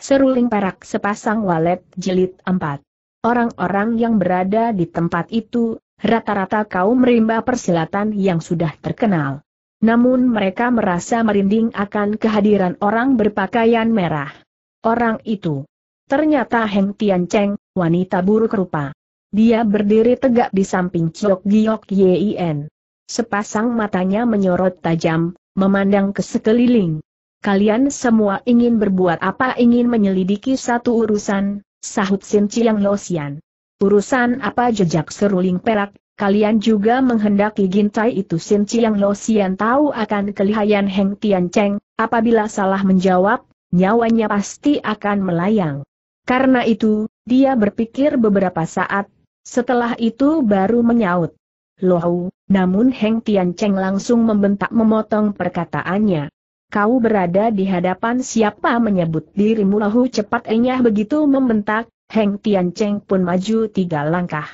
Seruling perak sepasang walet jilid 4. Orang-orang yang berada di tempat itu, rata-rata kaum rimba persilatan yang sudah terkenal. Namun mereka merasa merinding akan kehadiran orang berpakaian merah. Orang itu. Ternyata Heng Tian Cheng, wanita buruk rupa. Dia berdiri tegak di samping Chok Giok Yin. Sepasang matanya menyorot tajam, memandang ke sekeliling kalian semua ingin berbuat apa ingin menyelidiki satu urusan, sahut Sin Chiang Losian. Urusan apa jejak seruling perak, kalian juga menghendaki gintai itu Sin Chiang Losian tahu akan kelihayan Heng Tian Cheng, apabila salah menjawab, nyawanya pasti akan melayang. Karena itu, dia berpikir beberapa saat, setelah itu baru menyaut. Lohu, namun Heng Tian Cheng langsung membentak memotong perkataannya kau berada di hadapan siapa menyebut dirimu lahu cepat enyah begitu membentak, Heng Tian Cheng pun maju tiga langkah.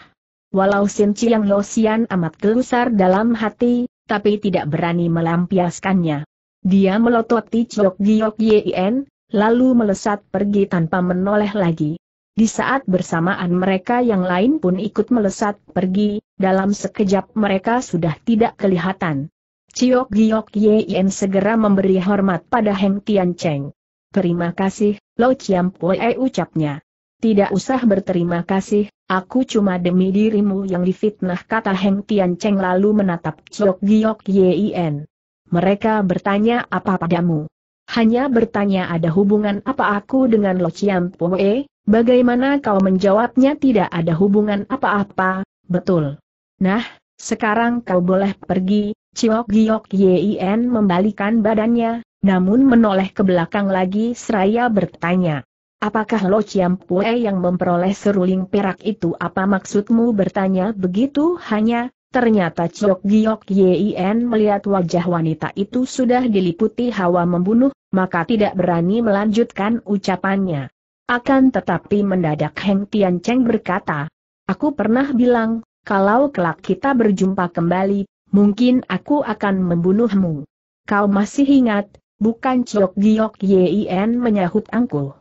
Walau Sin Chiang Losian amat gelusar dalam hati, tapi tidak berani melampiaskannya. Dia melototi Chok Giok Yin, lalu melesat pergi tanpa menoleh lagi. Di saat bersamaan mereka yang lain pun ikut melesat pergi, dalam sekejap mereka sudah tidak kelihatan. Ciok Giok Yen segera memberi hormat pada Heng Tian Cheng. Terima kasih, Lo Chiam Pue ucapnya. Tidak usah berterima kasih, aku cuma demi dirimu yang difitnah kata Heng Tian Cheng lalu menatap Ciok Giok Yen. Mereka bertanya apa padamu. Hanya bertanya ada hubungan apa aku dengan Lo Chiam Pue, bagaimana kau menjawabnya tidak ada hubungan apa-apa, betul. Nah, sekarang kau boleh pergi, Chiok Giok Yin membalikan badannya, namun menoleh ke belakang lagi seraya bertanya. Apakah Lo Chiam Pue yang memperoleh seruling perak itu apa maksudmu bertanya begitu hanya, ternyata Chiok Giok Yin melihat wajah wanita itu sudah diliputi hawa membunuh, maka tidak berani melanjutkan ucapannya. Akan tetapi mendadak Heng Tian Cheng berkata, Aku pernah bilang, kalau kelak kita berjumpa kembali, mungkin aku akan membunuhmu. Kau masih ingat, bukan Chok Giok Yin menyahut angkuh.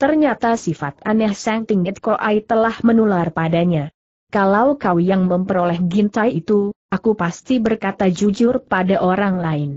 Ternyata sifat aneh Sang Tingit Koai telah menular padanya. Kalau kau yang memperoleh gintai itu, aku pasti berkata jujur pada orang lain.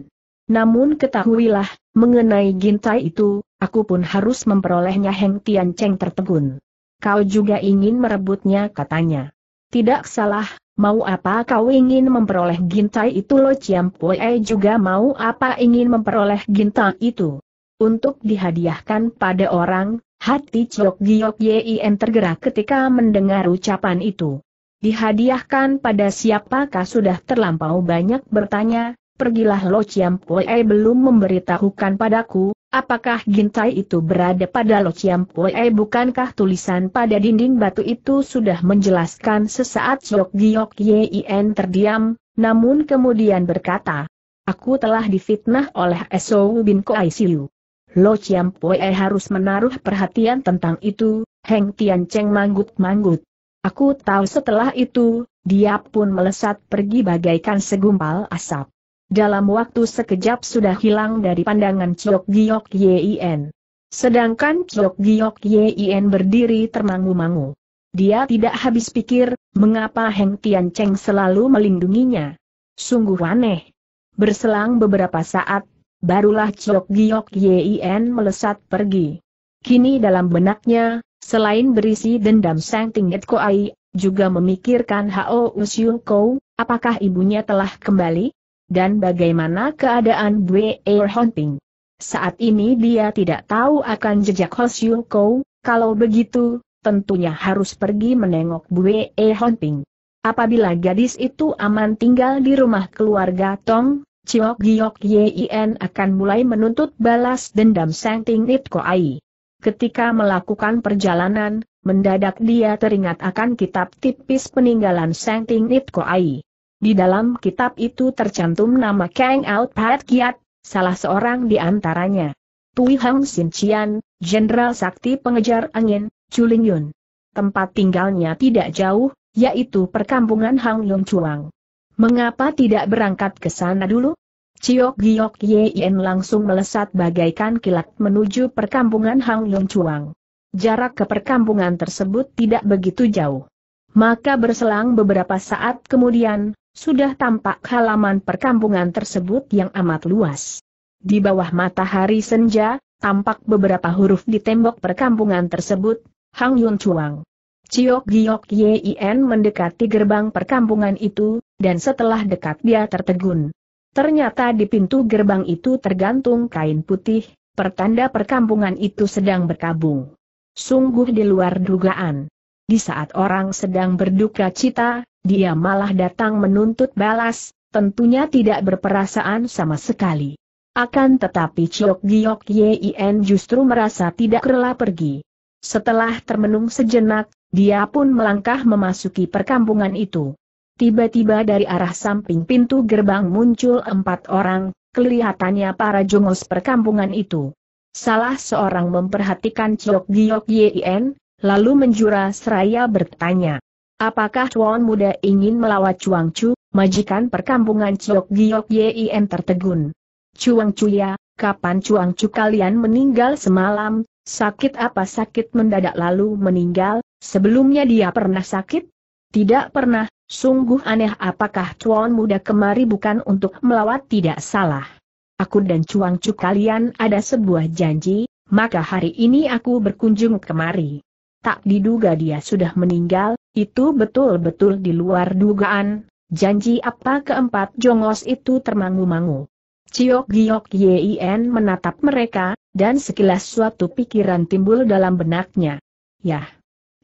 Namun ketahuilah, mengenai gintai itu, aku pun harus memperolehnya Heng Tian Cheng tertegun. Kau juga ingin merebutnya katanya. Tidak salah, Mau apa kau ingin memperoleh gintai itu Lo Ciam Pue eh, juga mau apa ingin memperoleh gintai itu. Untuk dihadiahkan pada orang, hati Chok Giok Yin tergerak ketika mendengar ucapan itu. Dihadiahkan pada siapakah sudah terlampau banyak bertanya, pergilah Lo Ciam Pue eh, belum memberitahukan padaku, Apakah gintai itu berada pada Lo Chiam Pue? Eh, bukankah tulisan pada dinding batu itu sudah menjelaskan sesaat Jok Giok Yin terdiam, namun kemudian berkata, Aku telah difitnah oleh Esowu Bin Koai Siu. Lo Chiam Pue eh, harus menaruh perhatian tentang itu, Heng Tian Cheng manggut-manggut. Aku tahu setelah itu, dia pun melesat pergi bagaikan segumpal asap dalam waktu sekejap sudah hilang dari pandangan Chok Giok Yin. Sedangkan Chok Giok Yin berdiri termangu-mangu. Dia tidak habis pikir, mengapa Heng Tian Cheng selalu melindunginya. Sungguh aneh. Berselang beberapa saat, barulah Chok Giok Yin melesat pergi. Kini dalam benaknya, selain berisi dendam Sang Tingit Koai, juga memikirkan Hao Usiu Kou, apakah ibunya telah kembali? dan bagaimana keadaan Bue Air Hunting. Saat ini dia tidak tahu akan jejak Ho Siu Kou, kalau begitu, tentunya harus pergi menengok Bue Air Hunting. Apabila gadis itu aman tinggal di rumah keluarga Tong, Chiok Giok Yien akan mulai menuntut balas dendam Sang Ting It Koai. Ketika melakukan perjalanan, mendadak dia teringat akan kitab tipis peninggalan Sang Ting It Koai. Di dalam kitab itu tercantum nama Kang Out Pat Kiat, salah seorang di antaranya. Tui Hang Sin Cian, Jenderal Sakti Pengejar Angin, Chuling Yun. Tempat tinggalnya tidak jauh, yaitu perkampungan Hang Yong Chuang. Mengapa tidak berangkat ke sana dulu? Ciok Giok Yen langsung melesat bagaikan kilat menuju perkampungan Hang Yong Chuang. Jarak ke perkampungan tersebut tidak begitu jauh. Maka berselang beberapa saat kemudian, sudah tampak halaman perkampungan tersebut yang amat luas. Di bawah matahari senja, tampak beberapa huruf di tembok perkampungan tersebut, Hang Yun Chuang. Ciok Giok Yien mendekati gerbang perkampungan itu, dan setelah dekat dia tertegun. Ternyata di pintu gerbang itu tergantung kain putih, pertanda perkampungan itu sedang berkabung. Sungguh di luar dugaan. Di saat orang sedang berduka cita, dia malah datang menuntut balas, tentunya tidak berperasaan sama sekali. Akan tetapi Chiok Giok Yin justru merasa tidak rela pergi. Setelah termenung sejenak, dia pun melangkah memasuki perkampungan itu. Tiba-tiba dari arah samping pintu gerbang muncul empat orang, kelihatannya para jongos perkampungan itu. Salah seorang memperhatikan Chiok Giok Yin, lalu menjura seraya bertanya. Apakah Chuan muda ingin melawat Chuang Chu, majikan perkampungan Ciok Giok Yim tertegun? Chuang Chu ya, kapan Chuang Chu kalian meninggal semalam, sakit apa sakit mendadak lalu meninggal, sebelumnya dia pernah sakit? Tidak pernah, sungguh aneh apakah Chuan muda kemari bukan untuk melawat tidak salah. Aku dan Chuang Chu kalian ada sebuah janji, maka hari ini aku berkunjung kemari. Tak diduga dia sudah meninggal, itu betul-betul di luar dugaan, janji apa keempat jongos itu termangu-mangu. Ciok Giok Yien menatap mereka, dan sekilas suatu pikiran timbul dalam benaknya. Yah!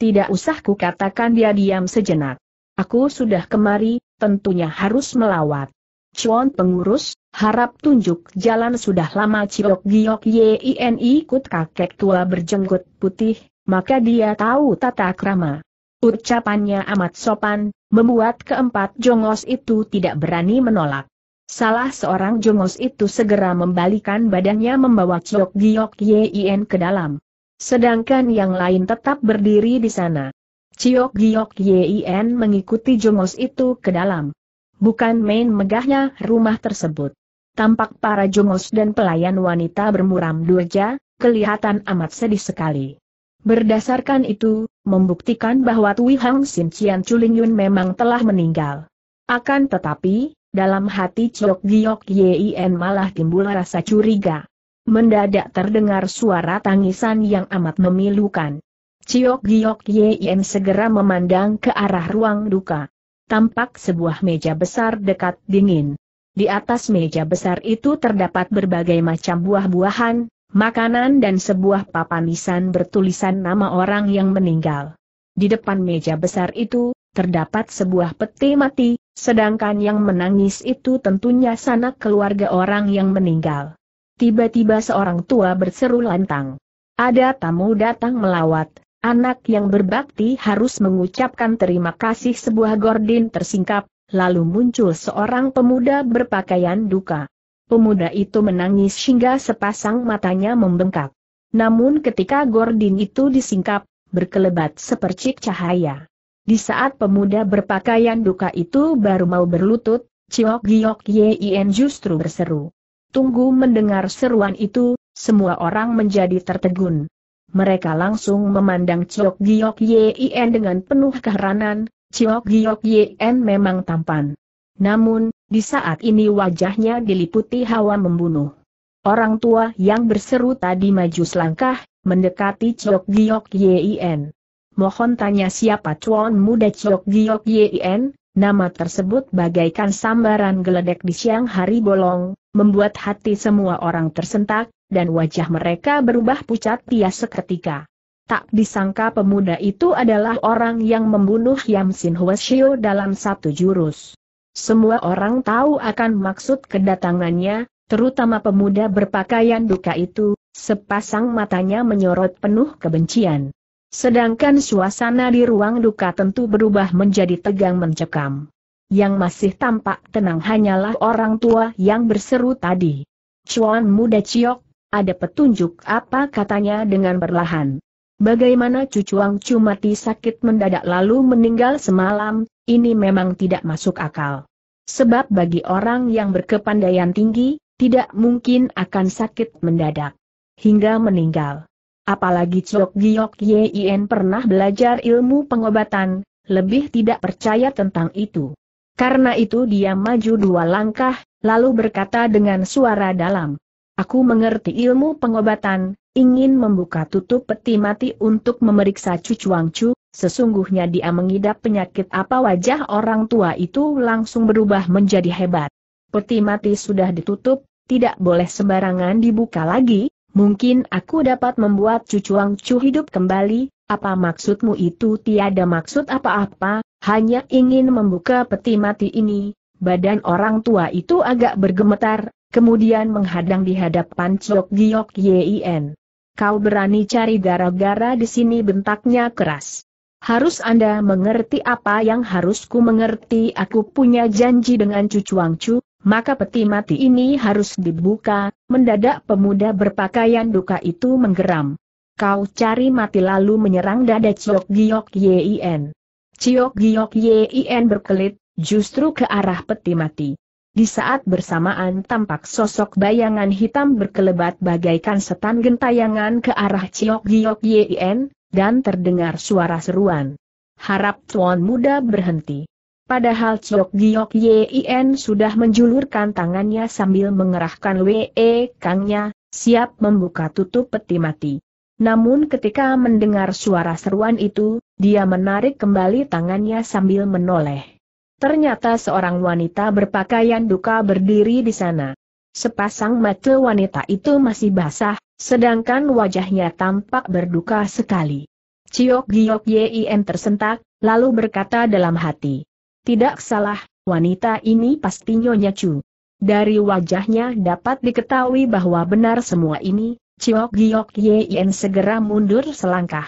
Tidak usah kukatakan dia diam sejenak. Aku sudah kemari, tentunya harus melawat. Cuan pengurus, harap tunjuk jalan sudah lama Ciok Giok Yien ikut kakek tua berjenggot putih, maka dia tahu tata krama. Ucapannya amat sopan, membuat keempat jongos itu tidak berani menolak. Salah seorang jongos itu segera membalikan badannya membawa Chok Giok Yien ke dalam. Sedangkan yang lain tetap berdiri di sana. Ciok Giok Yien mengikuti jongos itu ke dalam. Bukan main megahnya rumah tersebut. Tampak para jongos dan pelayan wanita bermuram durja, kelihatan amat sedih sekali. Berdasarkan itu, membuktikan bahwa Tui Hang Sin Cian Chuling Yun memang telah meninggal. Akan tetapi, dalam hati Chok Giok Yien malah timbul rasa curiga. Mendadak terdengar suara tangisan yang amat memilukan. Chok Giok Yien segera memandang ke arah ruang duka. Tampak sebuah meja besar dekat dingin. Di atas meja besar itu terdapat berbagai macam buah-buahan, makanan dan sebuah papan nisan bertulisan nama orang yang meninggal. Di depan meja besar itu, terdapat sebuah peti mati, sedangkan yang menangis itu tentunya sanak keluarga orang yang meninggal. Tiba-tiba seorang tua berseru lantang. Ada tamu datang melawat, anak yang berbakti harus mengucapkan terima kasih sebuah gordin tersingkap, lalu muncul seorang pemuda berpakaian duka. Pemuda itu menangis hingga sepasang matanya membengkak. Namun ketika Gordin itu disingkap, berkelebat sepercik cahaya. Di saat pemuda berpakaian duka itu baru mau berlutut, Ciok Giok Yien justru berseru. Tunggu mendengar seruan itu, semua orang menjadi tertegun. Mereka langsung memandang Ciok Giok Yien dengan penuh keheranan, Ciok Giok Yien memang tampan. Namun, di saat ini wajahnya diliputi hawa membunuh. Orang tua yang berseru tadi maju selangkah, mendekati Chok Giok Yien. Mohon tanya siapa cuan muda Chok Giok Yien? nama tersebut bagaikan sambaran geledek di siang hari bolong, membuat hati semua orang tersentak, dan wajah mereka berubah pucat tia seketika. Tak disangka pemuda itu adalah orang yang membunuh Yam Sin Hwasyo dalam satu jurus semua orang tahu akan maksud kedatangannya, terutama pemuda berpakaian duka itu, sepasang matanya menyorot penuh kebencian. Sedangkan suasana di ruang duka tentu berubah menjadi tegang mencekam. Yang masih tampak tenang hanyalah orang tua yang berseru tadi. Cuan muda ciok, ada petunjuk apa katanya dengan berlahan? Bagaimana cucu Chu mati sakit mendadak lalu meninggal semalam, ini memang tidak masuk akal. Sebab bagi orang yang berkepandaian tinggi, tidak mungkin akan sakit mendadak. Hingga meninggal. Apalagi Chok Giok Yin pernah belajar ilmu pengobatan, lebih tidak percaya tentang itu. Karena itu dia maju dua langkah, lalu berkata dengan suara dalam. Aku mengerti ilmu pengobatan, ingin membuka tutup peti mati untuk memeriksa cucu Wangcu, sesungguhnya dia mengidap penyakit apa wajah orang tua itu langsung berubah menjadi hebat. Peti mati sudah ditutup, tidak boleh sembarangan dibuka lagi, mungkin aku dapat membuat cucu Wangcu hidup kembali, apa maksudmu itu tiada maksud apa-apa, hanya ingin membuka peti mati ini. Badan orang tua itu agak bergemetar, kemudian menghadang di hadapan Chok Giok Yin kau berani cari gara-gara di sini bentaknya keras. Harus Anda mengerti apa yang harus ku mengerti aku punya janji dengan cucu Wangcu, maka peti mati ini harus dibuka, mendadak pemuda berpakaian duka itu menggeram. Kau cari mati lalu menyerang dada Ciok Giok Yin. Ciok Giok Yin berkelit, justru ke arah peti mati. Di saat bersamaan tampak sosok bayangan hitam berkelebat bagaikan setan gentayangan ke arah Ciok Giok Yien, dan terdengar suara seruan. Harap tuan muda berhenti. Padahal Ciok Giok Yien sudah menjulurkan tangannya sambil mengerahkan WE Kangnya, siap membuka tutup peti mati. Namun ketika mendengar suara seruan itu, dia menarik kembali tangannya sambil menoleh. Ternyata seorang wanita berpakaian duka berdiri di sana. Sepasang mata wanita itu masih basah, sedangkan wajahnya tampak berduka sekali. Ciok Giok Yien tersentak, lalu berkata dalam hati. Tidak salah, wanita ini pasti Nyonya Chu. Dari wajahnya dapat diketahui bahwa benar semua ini, Ciok Giok Yien segera mundur selangkah.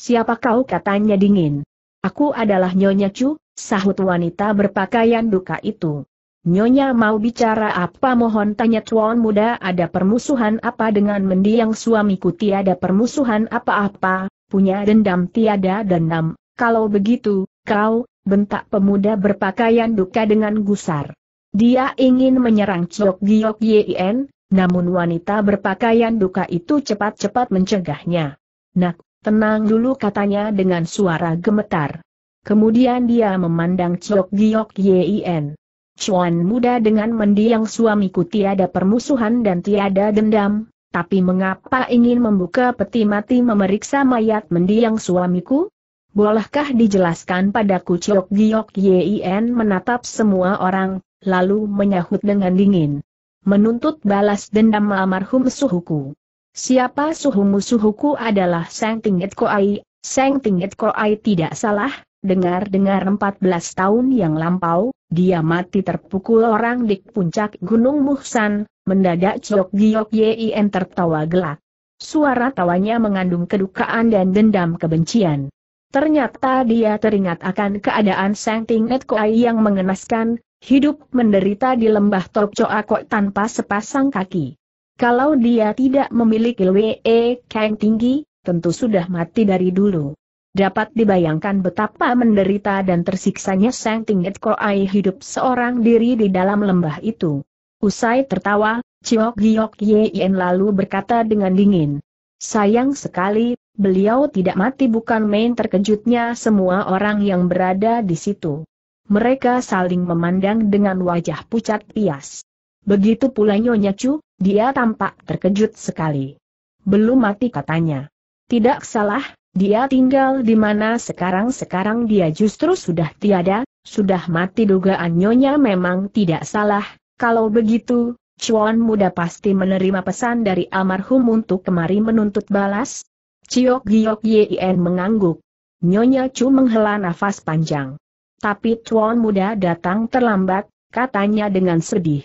Siapa kau katanya dingin. Aku adalah Nyonya Chu, sahut wanita berpakaian duka itu. Nyonya mau bicara apa mohon tanya tuan muda ada permusuhan apa dengan mendiang suamiku tiada permusuhan apa-apa, punya dendam tiada dendam, kalau begitu, kau, bentak pemuda berpakaian duka dengan gusar. Dia ingin menyerang Chok Giok Yien, namun wanita berpakaian duka itu cepat-cepat mencegahnya. Nak, tenang dulu katanya dengan suara gemetar. Kemudian dia memandang Chok Giok Yien. Chuan muda dengan mendiang suamiku tiada permusuhan dan tiada dendam, tapi mengapa ingin membuka peti mati memeriksa mayat mendiang suamiku? Bolehkah dijelaskan padaku Chok Giok Yien menatap semua orang, lalu menyahut dengan dingin. Menuntut balas dendam almarhum suhuku. Siapa suhumu suhuku adalah Seng Tingit Koai, Seng Tingit Koai tidak salah, Dengar-dengar 14 tahun yang lampau, dia mati terpukul orang di puncak Gunung Muhsan, mendadak Chok Giok Yien tertawa gelak. Suara tawanya mengandung kedukaan dan dendam kebencian. Ternyata dia teringat akan keadaan Sang Tinget Koai yang mengenaskan, hidup menderita di lembah Tokco Akok tanpa sepasang kaki. Kalau dia tidak memiliki Wee Kang tinggi, tentu sudah mati dari dulu. Dapat dibayangkan betapa menderita dan tersiksanya Sang Tingit Koai hidup seorang diri di dalam lembah itu. Usai tertawa, Chiok Giok Yen lalu berkata dengan dingin. Sayang sekali, beliau tidak mati bukan main terkejutnya semua orang yang berada di situ. Mereka saling memandang dengan wajah pucat pias. Begitu pula Nyonya Chu, dia tampak terkejut sekali. Belum mati katanya. Tidak salah, dia tinggal di mana sekarang-sekarang dia justru sudah tiada, sudah mati dugaan nyonya memang tidak salah, kalau begitu, Chuan muda pasti menerima pesan dari almarhum untuk kemari menuntut balas. Ciok Giok Yien mengangguk. Nyonya Chu menghela nafas panjang. Tapi Chuan muda datang terlambat, katanya dengan sedih.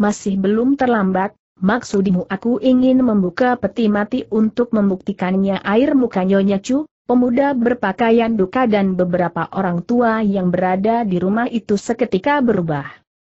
Masih belum terlambat, Maksudimu aku ingin membuka peti mati untuk membuktikannya air muka Nyonya Chu, pemuda berpakaian duka dan beberapa orang tua yang berada di rumah itu seketika berubah.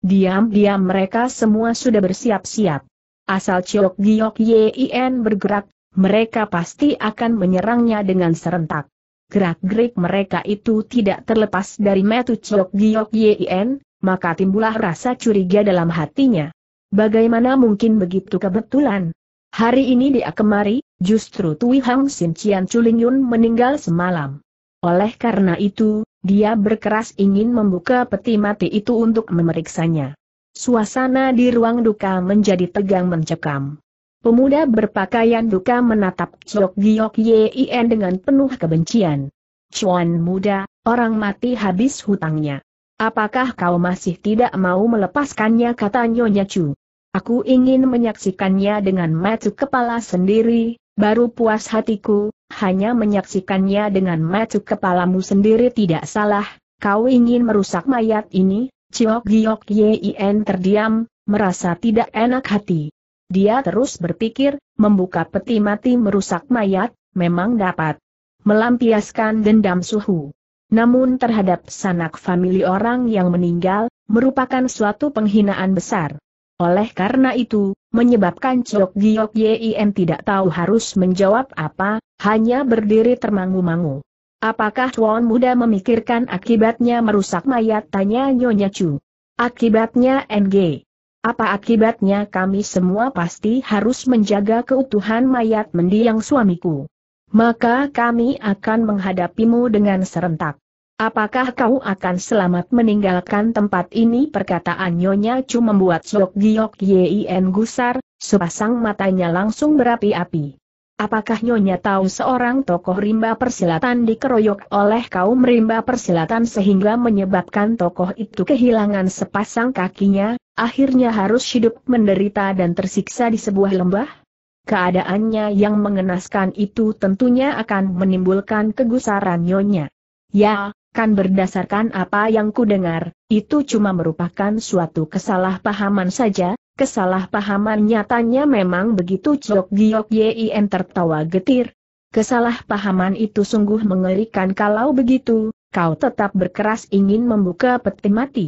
Diam-diam mereka semua sudah bersiap-siap. Asal ciok Giok Yien bergerak, mereka pasti akan menyerangnya dengan serentak. Gerak-gerik mereka itu tidak terlepas dari metu ciok Giok Yien, maka timbullah rasa curiga dalam hatinya. Bagaimana mungkin begitu kebetulan? Hari ini dia kemari, justru Tui Hang Sin Cian Chuling Yun meninggal semalam. Oleh karena itu, dia berkeras ingin membuka peti mati itu untuk memeriksanya. Suasana di ruang duka menjadi tegang mencekam. Pemuda berpakaian duka menatap Chok Giok Yien dengan penuh kebencian. Chuan muda, orang mati habis hutangnya. Apakah kau masih tidak mau melepaskannya kata Nyonya Chu? Aku ingin menyaksikannya dengan mata kepala sendiri, baru puas hatiku, hanya menyaksikannya dengan mata kepalamu sendiri tidak salah, kau ingin merusak mayat ini? Ciok Giok Yin terdiam, merasa tidak enak hati. Dia terus berpikir, membuka peti mati merusak mayat, memang dapat melampiaskan dendam suhu. Namun terhadap sanak famili orang yang meninggal, merupakan suatu penghinaan besar. Oleh karena itu, menyebabkan Chok Giok Yim tidak tahu harus menjawab apa, hanya berdiri termangu-mangu. Apakah Chuan muda memikirkan akibatnya merusak mayat? Tanya Nyonya Chu. Akibatnya NG. Apa akibatnya kami semua pasti harus menjaga keutuhan mayat mendiang suamiku. Maka kami akan menghadapimu dengan serentak. Apakah kau akan selamat meninggalkan tempat ini? Perkataan Nyonya Chu membuat Sok Giok Yin gusar, sepasang matanya langsung berapi-api. Apakah Nyonya tahu seorang tokoh rimba persilatan dikeroyok oleh kaum rimba persilatan sehingga menyebabkan tokoh itu kehilangan sepasang kakinya, akhirnya harus hidup menderita dan tersiksa di sebuah lembah? Keadaannya yang mengenaskan itu tentunya akan menimbulkan kegusaran Nyonya. Ya, kan berdasarkan apa yang kudengar, itu cuma merupakan suatu kesalahpahaman saja, kesalahpahaman nyatanya memang begitu Cok Giok Yin tertawa getir. Kesalahpahaman itu sungguh mengerikan kalau begitu, kau tetap berkeras ingin membuka peti mati.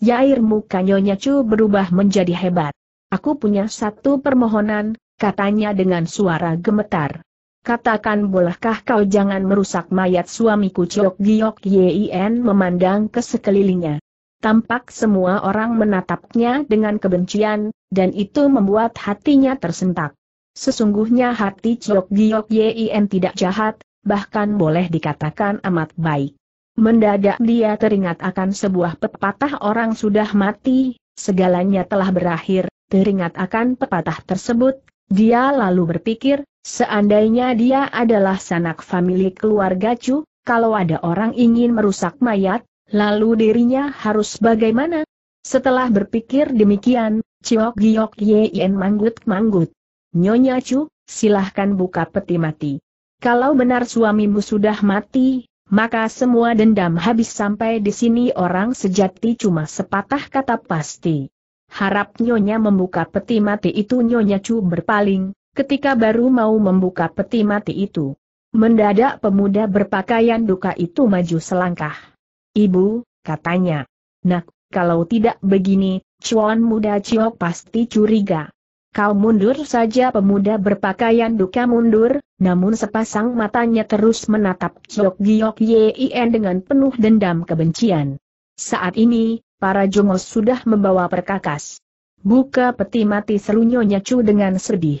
Yair ya, muka Nyonya cu berubah menjadi hebat. Aku punya satu permohonan, katanya dengan suara gemetar. Katakan bolehkah kau jangan merusak mayat suamiku Chok Giok Yien memandang ke sekelilingnya. Tampak semua orang menatapnya dengan kebencian, dan itu membuat hatinya tersentak. Sesungguhnya hati Chok Giok Yien tidak jahat, bahkan boleh dikatakan amat baik. Mendadak dia teringat akan sebuah pepatah orang sudah mati, segalanya telah berakhir, teringat akan pepatah tersebut, dia lalu berpikir, Seandainya dia adalah sanak famili keluarga Chu, kalau ada orang ingin merusak mayat, lalu dirinya harus bagaimana? Setelah berpikir demikian, Ciok Giok Yen manggut-manggut. Nyonya Chu, silahkan buka peti mati. Kalau benar suamimu sudah mati, maka semua dendam habis sampai di sini orang sejati cuma sepatah kata pasti. Harap Nyonya membuka peti mati itu Nyonya Chu berpaling, ketika baru mau membuka peti mati itu. Mendadak pemuda berpakaian duka itu maju selangkah. Ibu, katanya. Nak, kalau tidak begini, cuan muda ciok pasti curiga. Kau mundur saja pemuda berpakaian duka mundur, namun sepasang matanya terus menatap Ciok Giok Yin dengan penuh dendam kebencian. Saat ini, para jongos sudah membawa perkakas. Buka peti mati serunyonya Cu dengan sedih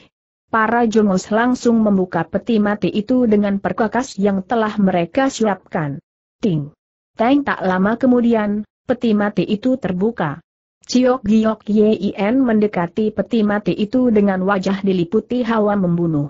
para jongos langsung membuka peti mati itu dengan perkakas yang telah mereka siapkan. Ting! Teng tak lama kemudian, peti mati itu terbuka. Ciok Giok Yin mendekati peti mati itu dengan wajah diliputi hawa membunuh.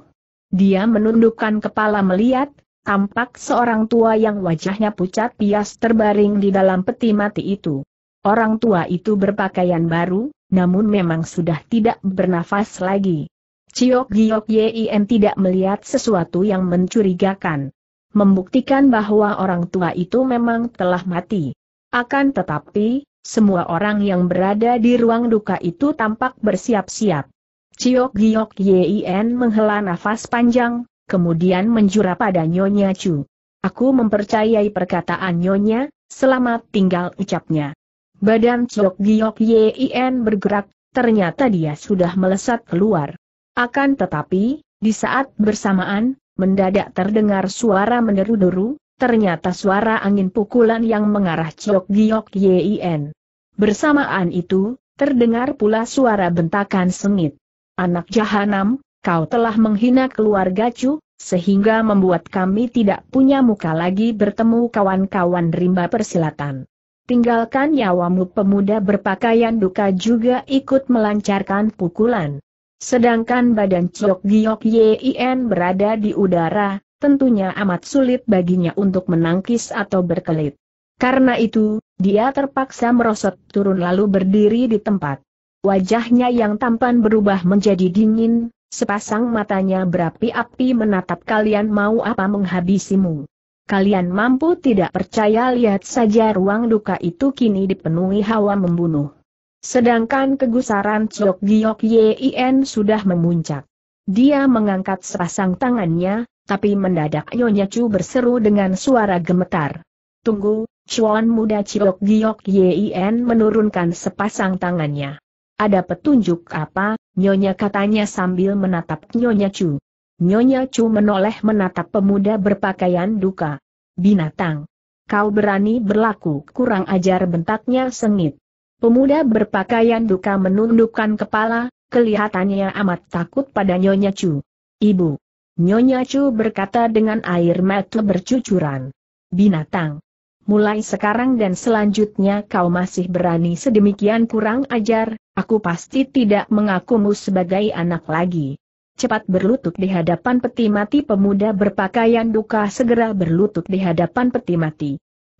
Dia menundukkan kepala melihat, tampak seorang tua yang wajahnya pucat pias terbaring di dalam peti mati itu. Orang tua itu berpakaian baru, namun memang sudah tidak bernafas lagi. Ciok Giok Yim tidak melihat sesuatu yang mencurigakan. Membuktikan bahwa orang tua itu memang telah mati. Akan tetapi, semua orang yang berada di ruang duka itu tampak bersiap-siap. Ciok Giok Yin menghela nafas panjang, kemudian menjura pada Nyonya Chu. Aku mempercayai perkataan Nyonya, selamat tinggal ucapnya. Badan Ciok Giok Yin bergerak, ternyata dia sudah melesat keluar. Akan tetapi, di saat bersamaan, mendadak terdengar suara meneru deru ternyata suara angin pukulan yang mengarah Chok Giok Yin. Bersamaan itu, terdengar pula suara bentakan sengit. Anak jahanam, kau telah menghina keluarga Chu, sehingga membuat kami tidak punya muka lagi bertemu kawan-kawan rimba persilatan. Tinggalkan nyawamu pemuda berpakaian duka juga ikut melancarkan pukulan. Sedangkan badan Chok Giok Yin berada di udara, tentunya amat sulit baginya untuk menangkis atau berkelit. Karena itu, dia terpaksa merosot turun lalu berdiri di tempat. Wajahnya yang tampan berubah menjadi dingin, sepasang matanya berapi-api menatap kalian mau apa menghabisimu. Kalian mampu tidak percaya lihat saja ruang duka itu kini dipenuhi hawa membunuh. Sedangkan kegusaran Chok Giok Yin sudah memuncak. Dia mengangkat sepasang tangannya, tapi mendadak Nyonya Chu berseru dengan suara gemetar. Tunggu, Chuan muda Chok Giok Yin menurunkan sepasang tangannya. Ada petunjuk apa, Nyonya katanya sambil menatap Nyonya Chu. Nyonya Chu menoleh menatap pemuda berpakaian duka. Binatang. Kau berani berlaku kurang ajar bentaknya sengit. Pemuda berpakaian duka menundukkan kepala, kelihatannya amat takut pada Nyonya Chu. Ibu. Nyonya Chu berkata dengan air mata bercucuran. Binatang. Mulai sekarang dan selanjutnya kau masih berani sedemikian kurang ajar, aku pasti tidak mengakumu sebagai anak lagi. Cepat berlutut di hadapan peti mati pemuda berpakaian duka segera berlutut di hadapan peti mati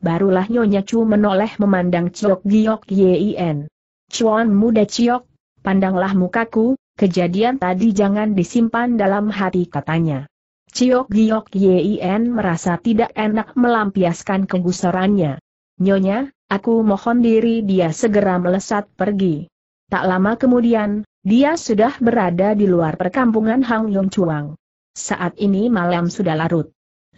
barulah Nyonya Chu menoleh memandang Chiok Giok Yin. Chuan muda Chiok, pandanglah mukaku, kejadian tadi jangan disimpan dalam hati katanya. Chiok Giok Yin merasa tidak enak melampiaskan kegusarannya. Nyonya, aku mohon diri dia segera melesat pergi. Tak lama kemudian, dia sudah berada di luar perkampungan Hang Yong Chuang. Saat ini malam sudah larut.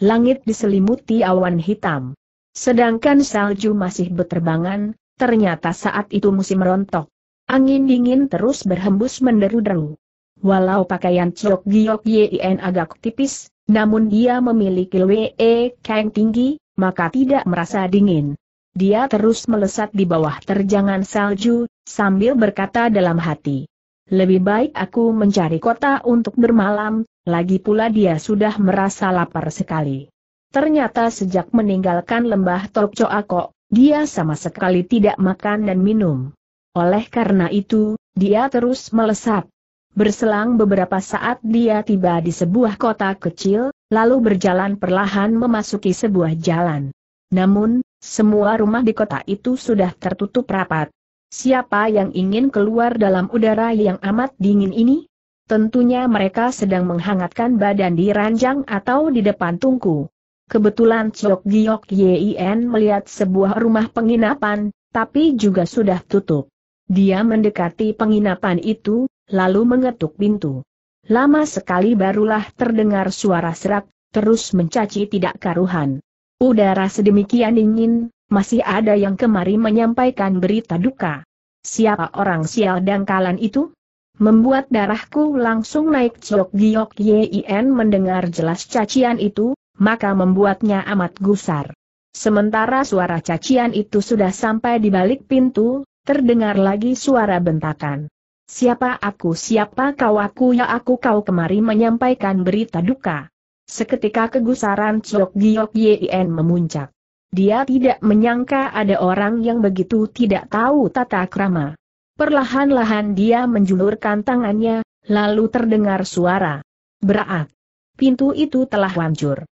Langit diselimuti awan hitam. Sedangkan salju masih berterbangan, ternyata saat itu musim rontok. Angin dingin terus berhembus menderu-deru. Walau pakaian Chok Giok Yien agak tipis, namun dia memiliki WE Kang tinggi, maka tidak merasa dingin. Dia terus melesat di bawah terjangan salju, sambil berkata dalam hati. Lebih baik aku mencari kota untuk bermalam, lagi pula dia sudah merasa lapar sekali. Ternyata sejak meninggalkan lembah Tokco Ako, dia sama sekali tidak makan dan minum. Oleh karena itu, dia terus melesat. Berselang beberapa saat dia tiba di sebuah kota kecil, lalu berjalan perlahan memasuki sebuah jalan. Namun, semua rumah di kota itu sudah tertutup rapat. Siapa yang ingin keluar dalam udara yang amat dingin ini? Tentunya mereka sedang menghangatkan badan di ranjang atau di depan tungku. Kebetulan Chok Giok Yin melihat sebuah rumah penginapan, tapi juga sudah tutup. Dia mendekati penginapan itu, lalu mengetuk pintu. Lama sekali barulah terdengar suara serak, terus mencaci tidak karuhan. Udara sedemikian dingin, masih ada yang kemari menyampaikan berita duka. Siapa orang sial dangkalan itu? Membuat darahku langsung naik Chok Giok Yin mendengar jelas cacian itu, maka membuatnya amat gusar. Sementara suara cacian itu sudah sampai di balik pintu, terdengar lagi suara bentakan. Siapa aku siapa kau aku ya aku kau kemari menyampaikan berita duka. Seketika kegusaran Chok Giyok Yin memuncak. Dia tidak menyangka ada orang yang begitu tidak tahu tata krama. Perlahan-lahan dia menjulurkan tangannya, lalu terdengar suara. Berat. Pintu itu telah hancur.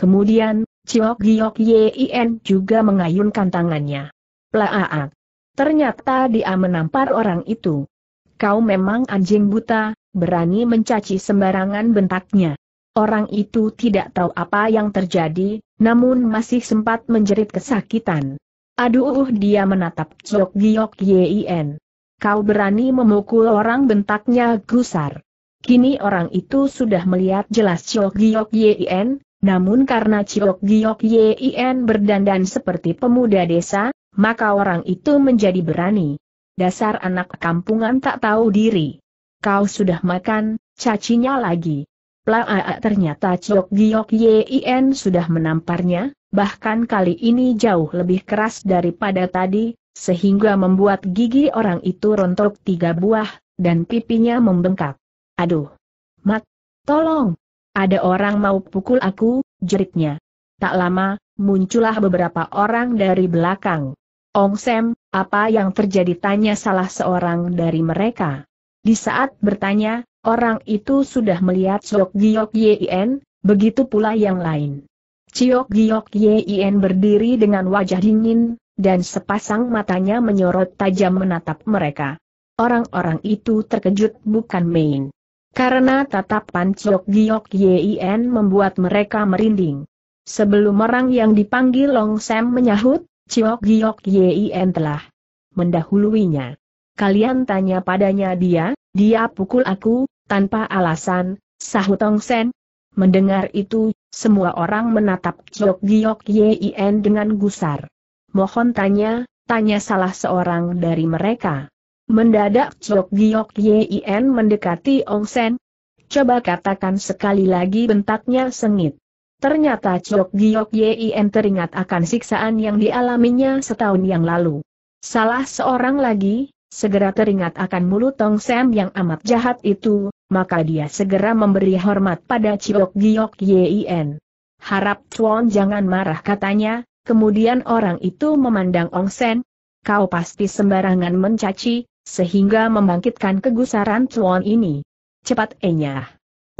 Kemudian, Ciok Giok Yin juga mengayunkan tangannya. Plaaak. Ternyata dia menampar orang itu. Kau memang anjing buta, berani mencaci sembarangan bentaknya. Orang itu tidak tahu apa yang terjadi, namun masih sempat menjerit kesakitan. Aduh dia menatap Ciok Giok Yin. Kau berani memukul orang bentaknya gusar. Kini orang itu sudah melihat jelas Ciok Giok Yin, namun karena Ciok Giok Yin berdandan seperti pemuda desa, maka orang itu menjadi berani. Dasar anak kampungan tak tahu diri. Kau sudah makan, cacinya lagi. Plaa ternyata Ciok Giok Yin sudah menamparnya, bahkan kali ini jauh lebih keras daripada tadi, sehingga membuat gigi orang itu rontok tiga buah, dan pipinya membengkak. Aduh! Mat! Tolong! Ada orang mau pukul aku, jeritnya. Tak lama, muncullah beberapa orang dari belakang. Ong Sam, apa yang terjadi tanya salah seorang dari mereka. Di saat bertanya, orang itu sudah melihat Siok Giok Yien, begitu pula yang lain. Siok Giok Yien berdiri dengan wajah dingin, dan sepasang matanya menyorot tajam menatap mereka. Orang-orang itu terkejut bukan main. Karena tatapan Chok Giok Yien membuat mereka merinding. Sebelum orang yang dipanggil Long Sam menyahut, Chok Giok Yien telah mendahuluinya. Kalian tanya padanya dia, dia pukul aku, tanpa alasan, sahut Long Sen. Mendengar itu, semua orang menatap Chok Giok Yien dengan gusar. Mohon tanya, tanya salah seorang dari mereka. Mendadak Chok Giok Yien mendekati Ong Sen. Coba katakan sekali lagi bentaknya sengit. Ternyata Chok Giok Yien teringat akan siksaan yang dialaminya setahun yang lalu. Salah seorang lagi, segera teringat akan mulut Tong Sam yang amat jahat itu, maka dia segera memberi hormat pada Chok Giok Yien. Harap Chuan jangan marah katanya, kemudian orang itu memandang Ong Sen. Kau pasti sembarangan mencaci, sehingga membangkitkan kegusaran Chuan ini. Cepat enyah.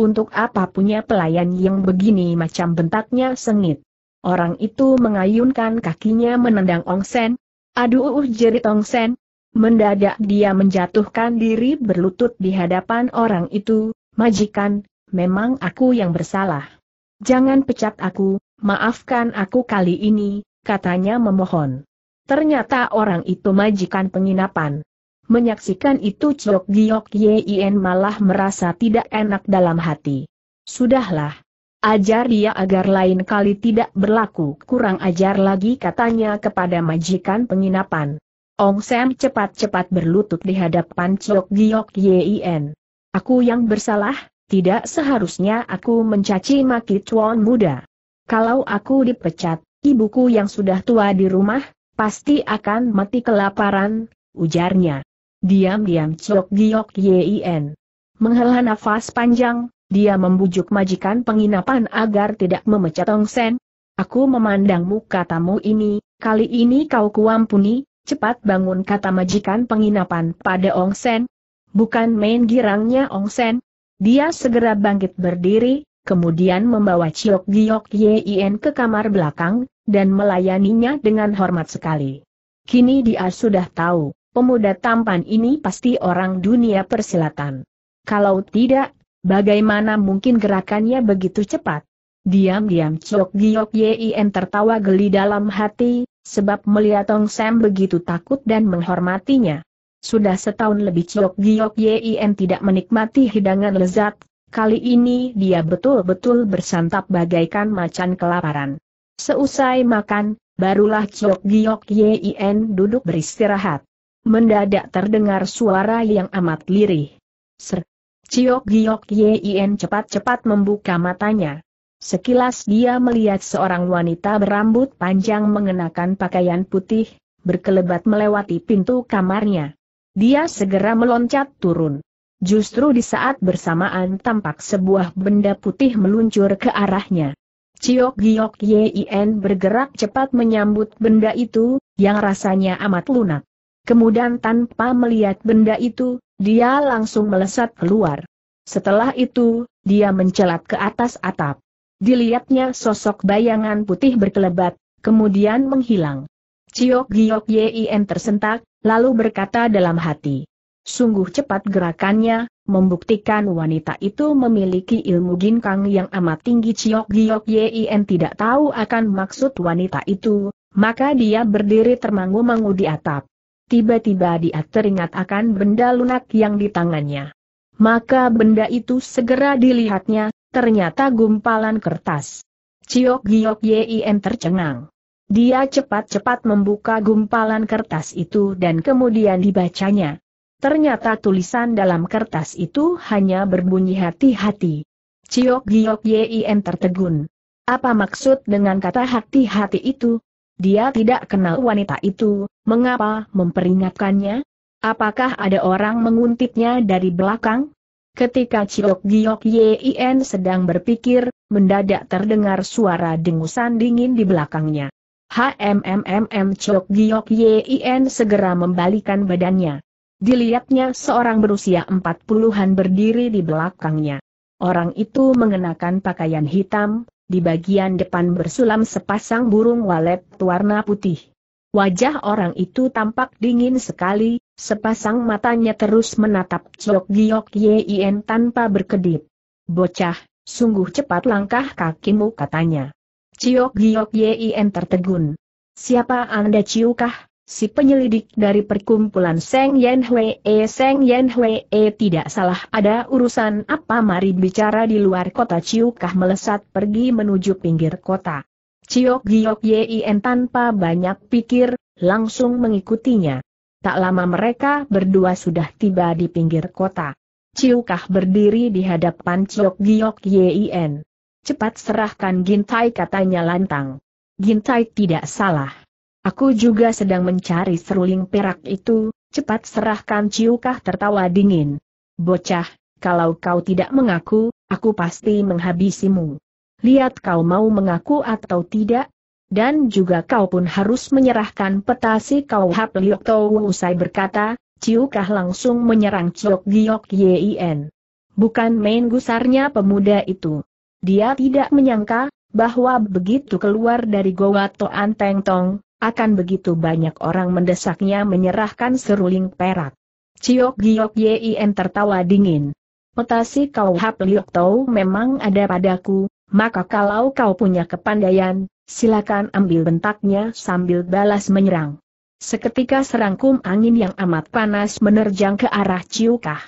Untuk apa punya pelayan yang begini macam bentaknya sengit. Orang itu mengayunkan kakinya menendang Sen. Aduh uh, jerit Sen. Mendadak dia menjatuhkan diri berlutut di hadapan orang itu, majikan, memang aku yang bersalah. Jangan pecat aku, maafkan aku kali ini, katanya memohon. Ternyata orang itu majikan penginapan. Menyaksikan itu Chok Giok Yien malah merasa tidak enak dalam hati. Sudahlah. Ajar dia agar lain kali tidak berlaku kurang ajar lagi katanya kepada majikan penginapan. Ong Sam cepat-cepat berlutut di hadapan Chok Giok Yien. Aku yang bersalah, tidak seharusnya aku mencaci maki Chuan muda. Kalau aku dipecat, ibuku yang sudah tua di rumah, pasti akan mati kelaparan, ujarnya. Diam-diam Chok Giok Yin. Menghela nafas panjang, dia membujuk majikan penginapan agar tidak memecat Tong Sen. Aku memandangmu katamu ini, kali ini kau kuampuni, cepat bangun kata majikan penginapan pada Ong Sen. Bukan main girangnya Ong Sen. Dia segera bangkit berdiri, kemudian membawa Chok Giok Yin ke kamar belakang, dan melayaninya dengan hormat sekali. Kini dia sudah tahu, pemuda tampan ini pasti orang dunia persilatan. Kalau tidak, bagaimana mungkin gerakannya begitu cepat? Diam-diam Chok Giok Yin tertawa geli dalam hati, sebab melihat Tong Sam begitu takut dan menghormatinya. Sudah setahun lebih Chok Giok Yin tidak menikmati hidangan lezat, kali ini dia betul-betul bersantap bagaikan macan kelaparan. Seusai makan, barulah Chok Giok Yin duduk beristirahat mendadak terdengar suara yang amat lirih. Ser. Ciok Giok Yin cepat-cepat membuka matanya. Sekilas dia melihat seorang wanita berambut panjang mengenakan pakaian putih, berkelebat melewati pintu kamarnya. Dia segera meloncat turun. Justru di saat bersamaan tampak sebuah benda putih meluncur ke arahnya. Ciok Giok Yin bergerak cepat menyambut benda itu, yang rasanya amat lunak. Kemudian tanpa melihat benda itu, dia langsung melesat keluar. Setelah itu, dia mencelat ke atas atap. Dilihatnya sosok bayangan putih berkelebat, kemudian menghilang. Ciok Giok Yin tersentak, lalu berkata dalam hati. Sungguh cepat gerakannya, membuktikan wanita itu memiliki ilmu ginkang yang amat tinggi Ciok Giok Yin tidak tahu akan maksud wanita itu, maka dia berdiri termangu-mangu di atap tiba-tiba dia teringat akan benda lunak yang di tangannya. Maka benda itu segera dilihatnya, ternyata gumpalan kertas. Ciok Giok Yim tercengang. Dia cepat-cepat membuka gumpalan kertas itu dan kemudian dibacanya. Ternyata tulisan dalam kertas itu hanya berbunyi hati-hati. Ciok Giok Yim tertegun. Apa maksud dengan kata hati-hati itu? Dia tidak kenal wanita itu, mengapa memperingatkannya? Apakah ada orang menguntitnya dari belakang? Ketika Ciok Giok Yien sedang berpikir, mendadak terdengar suara dengusan dingin di belakangnya. HMMMM Ciok Giok Yien segera membalikan badannya. Dilihatnya seorang berusia empat puluhan berdiri di belakangnya. Orang itu mengenakan pakaian hitam, di bagian depan bersulam sepasang burung walet warna putih. Wajah orang itu tampak dingin sekali, sepasang matanya terus menatap Chok Giok Yien tanpa berkedip. Bocah, sungguh cepat langkah kakimu katanya. Ciok Giok Yien tertegun. Siapa Anda ciukah? Si penyelidik dari perkumpulan Seng Yen Hwee Seng Yen Hwee tidak salah ada urusan apa mari bicara di luar kota Ciukah melesat pergi menuju pinggir kota. Ciok Giok Yin tanpa banyak pikir, langsung mengikutinya. Tak lama mereka berdua sudah tiba di pinggir kota. Ciukah berdiri di hadapan Ciok Giok Yin. Cepat serahkan gintai katanya lantang. Gintai tidak salah. Aku juga sedang mencari seruling perak itu, cepat serahkan Ciukah tertawa dingin. Bocah, kalau kau tidak mengaku, aku pasti menghabisimu. Lihat kau mau mengaku atau tidak, dan juga kau pun harus menyerahkan petasi kau Hap Liok usai berkata, Ciukah langsung menyerang Ciok Giok Yin. Bukan main gusarnya pemuda itu. Dia tidak menyangka, bahwa begitu keluar dari Goa Toan Teng Tong, akan begitu banyak orang mendesaknya menyerahkan seruling perak. Ciok Giok Yin tertawa dingin. Petasi kau Hap Liok Tau memang ada padaku, maka kalau kau punya kepandaian, silakan ambil bentaknya sambil balas menyerang. Seketika serangkum angin yang amat panas menerjang ke arah Ciukah.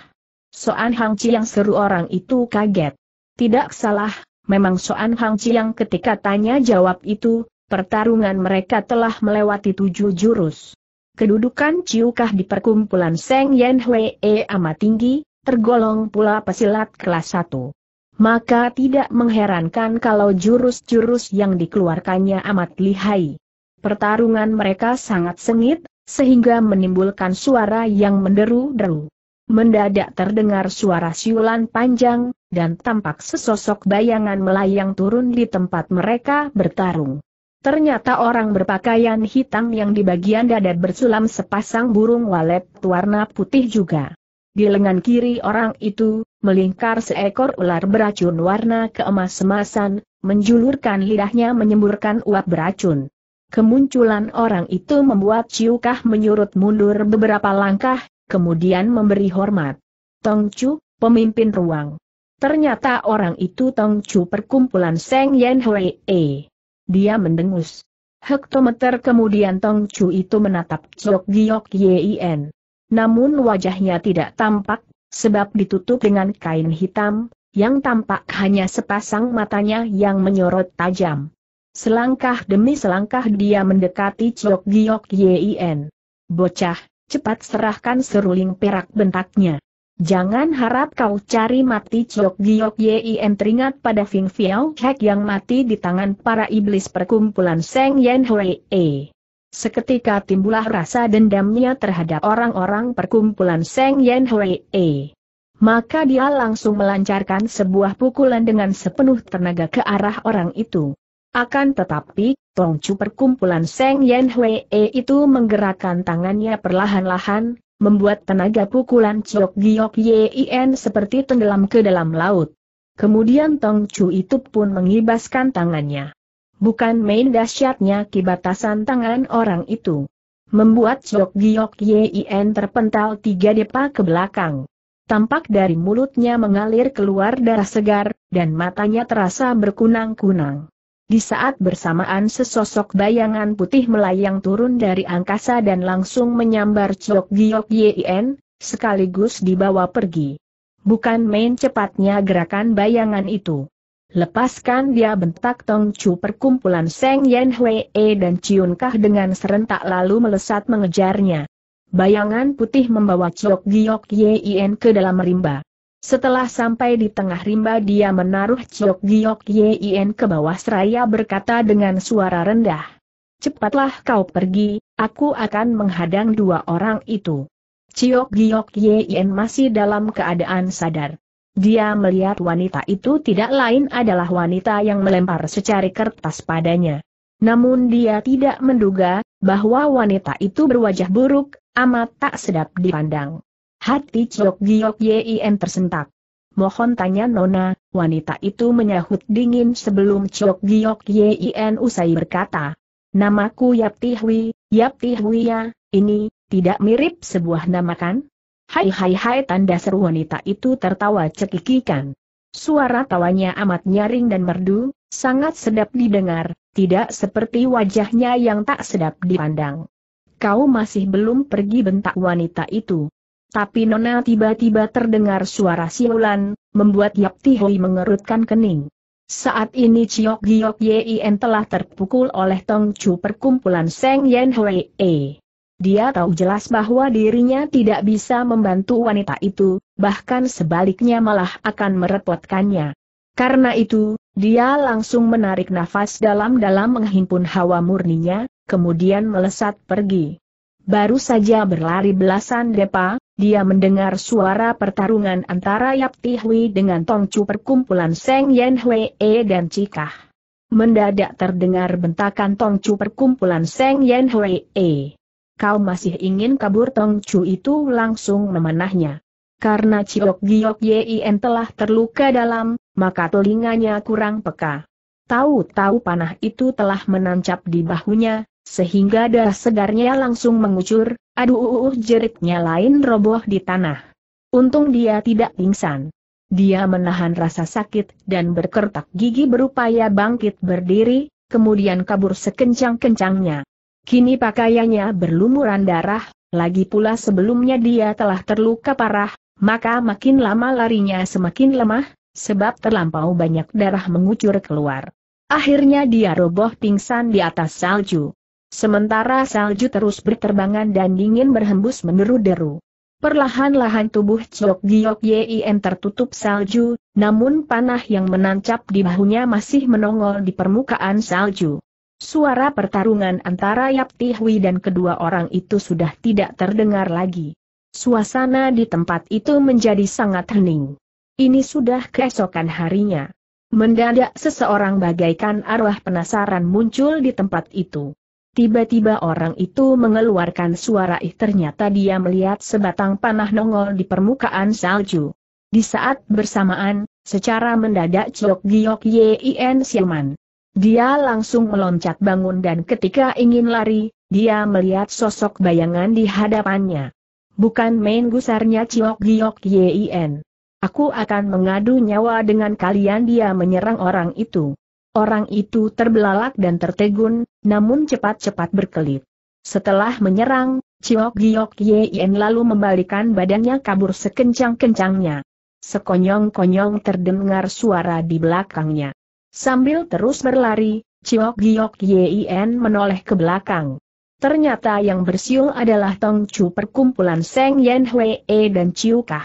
Soan Hang yang seru orang itu kaget. Tidak salah, memang Soan Hang yang ketika tanya jawab itu, pertarungan mereka telah melewati tujuh jurus. Kedudukan Ciukah di perkumpulan Seng Yen Hwee amat tinggi, tergolong pula pesilat kelas 1. Maka tidak mengherankan kalau jurus-jurus yang dikeluarkannya amat lihai. Pertarungan mereka sangat sengit, sehingga menimbulkan suara yang menderu-deru. Mendadak terdengar suara siulan panjang, dan tampak sesosok bayangan melayang turun di tempat mereka bertarung. Ternyata orang berpakaian hitam yang di bagian dada bersulam sepasang burung walet warna putih juga. Di lengan kiri orang itu, melingkar seekor ular beracun warna keemas-emasan, menjulurkan lidahnya menyemburkan uap beracun. Kemunculan orang itu membuat Ciukah menyurut mundur beberapa langkah, kemudian memberi hormat. Tong Chu, pemimpin ruang. Ternyata orang itu Tong Chu perkumpulan Seng Yen Hui E. Dia mendengus. Hektometer kemudian Tong Chu itu menatap Chok Giok Yin. Namun wajahnya tidak tampak, sebab ditutup dengan kain hitam, yang tampak hanya sepasang matanya yang menyorot tajam. Selangkah demi selangkah dia mendekati Chok Giok Yin. Bocah, cepat serahkan seruling perak bentaknya. Jangan harap kau cari mati Chok Giok Yim teringat pada Fing Fiao Hek yang mati di tangan para iblis perkumpulan Seng Yen Hui E. Seketika timbulah rasa dendamnya terhadap orang-orang perkumpulan Seng Yen Hui E. Maka dia langsung melancarkan sebuah pukulan dengan sepenuh tenaga ke arah orang itu. Akan tetapi, Tongcu perkumpulan Seng Yen Hwee itu menggerakkan tangannya perlahan-lahan, membuat tenaga pukulan Chok Giok Yien seperti tenggelam ke dalam laut. Kemudian Tong Chu itu pun mengibaskan tangannya. Bukan main dahsyatnya kibatasan tangan orang itu. Membuat Chok Giok Yien terpental tiga depa ke belakang. Tampak dari mulutnya mengalir keluar darah segar, dan matanya terasa berkunang-kunang. Di saat bersamaan sesosok bayangan putih melayang turun dari angkasa dan langsung menyambar Chok Giok Yien, sekaligus dibawa pergi. Bukan main cepatnya gerakan bayangan itu. Lepaskan dia bentak Tong Chu perkumpulan Seng Yen Hwee dan Chiun Kah dengan serentak lalu melesat mengejarnya. Bayangan putih membawa Chok Giok Yien ke dalam rimba. Setelah sampai di tengah rimba dia menaruh Ciok Giok Yin ke bawah seraya berkata dengan suara rendah. Cepatlah kau pergi, aku akan menghadang dua orang itu. Ciok Giok Yin masih dalam keadaan sadar. Dia melihat wanita itu tidak lain adalah wanita yang melempar secari kertas padanya. Namun dia tidak menduga, bahwa wanita itu berwajah buruk, amat tak sedap dipandang. Hati Chok Giok Yien tersentak. Mohon tanya Nona, wanita itu menyahut dingin sebelum Chok Giok Yien usai berkata. Namaku Yap Ti Hui, Yap Hui ya, ini, tidak mirip sebuah nama kan? Hai hai hai tanda seru wanita itu tertawa cekikikan. Suara tawanya amat nyaring dan merdu, sangat sedap didengar, tidak seperti wajahnya yang tak sedap dipandang. Kau masih belum pergi bentak wanita itu. Tapi Nona tiba-tiba terdengar suara siulan, membuat Yap Tihui mengerutkan kening. Saat ini Chiok Giok Yien telah terpukul oleh Tong Chu perkumpulan Seng Yen Hui E. Dia tahu jelas bahwa dirinya tidak bisa membantu wanita itu, bahkan sebaliknya malah akan merepotkannya. Karena itu, dia langsung menarik nafas dalam-dalam menghimpun hawa murninya, kemudian melesat pergi. Baru saja berlari belasan depa, dia mendengar suara pertarungan antara Yap Ti Hui dengan Tong Chu perkumpulan Seng Yen Hwee dan Cikah. Mendadak terdengar bentakan Tong Chu perkumpulan Seng Yen Hwee. Kau masih ingin kabur Tong Chu itu langsung memanahnya. Karena Ciok Giok Yin telah terluka dalam, maka telinganya kurang peka. Tahu-tahu panah itu telah menancap di bahunya, sehingga darah segarnya langsung mengucur, aduh uh, uh, uh, jeritnya lain roboh di tanah. Untung dia tidak pingsan. Dia menahan rasa sakit dan berkertak gigi berupaya bangkit berdiri, kemudian kabur sekencang-kencangnya. Kini pakaiannya berlumuran darah, lagi pula sebelumnya dia telah terluka parah, maka makin lama larinya semakin lemah, sebab terlampau banyak darah mengucur keluar. Akhirnya dia roboh pingsan di atas salju. Sementara salju terus berterbangan dan dingin berhembus meneru deru Perlahan-lahan tubuh Chok Giok Yien tertutup salju, namun panah yang menancap di bahunya masih menongol di permukaan salju. Suara pertarungan antara Yap Hui dan kedua orang itu sudah tidak terdengar lagi. Suasana di tempat itu menjadi sangat hening. Ini sudah keesokan harinya. Mendadak seseorang bagaikan arwah penasaran muncul di tempat itu. Tiba-tiba orang itu mengeluarkan suara ih ternyata dia melihat sebatang panah nongol di permukaan salju. Di saat bersamaan, secara mendadak Chok Giok Yien Siuman. Dia langsung meloncat bangun dan ketika ingin lari, dia melihat sosok bayangan di hadapannya. Bukan main gusarnya Chok Giok Yien. Aku akan mengadu nyawa dengan kalian dia menyerang orang itu. Orang itu terbelalak dan tertegun, namun cepat-cepat berkelit. Setelah menyerang, Ciok Giok Yen lalu membalikan badannya kabur sekencang-kencangnya. Sekonyong-konyong terdengar suara di belakangnya. Sambil terus berlari, Ciok Giok Yen menoleh ke belakang. Ternyata yang bersiul adalah Tong Chu perkumpulan Seng Yen Hwee dan Ciukah.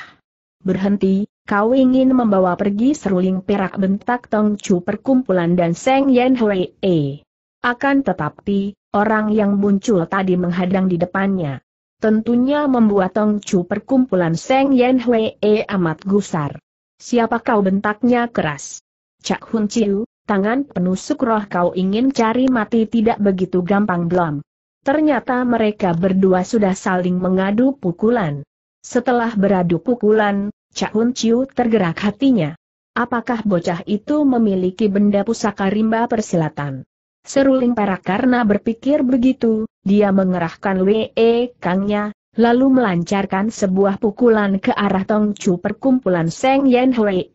Berhenti, Kau ingin membawa pergi seruling perak bentak Tong Chu perkumpulan dan Seng Yen Hui E. Akan tetapi, orang yang muncul tadi menghadang di depannya. Tentunya membuat Tong Chu perkumpulan Seng Yen Hui E amat gusar. Siapa kau bentaknya keras? Cak Hun Chiu, tangan penusuk roh kau ingin cari mati tidak begitu gampang belum. Ternyata mereka berdua sudah saling mengadu pukulan. Setelah beradu pukulan, Cak Hun Chiu tergerak hatinya. Apakah bocah itu memiliki benda pusaka rimba persilatan? Seruling perak karena berpikir begitu, dia mengerahkan WE Kangnya, lalu melancarkan sebuah pukulan ke arah Tong Chu perkumpulan Seng Yen Hui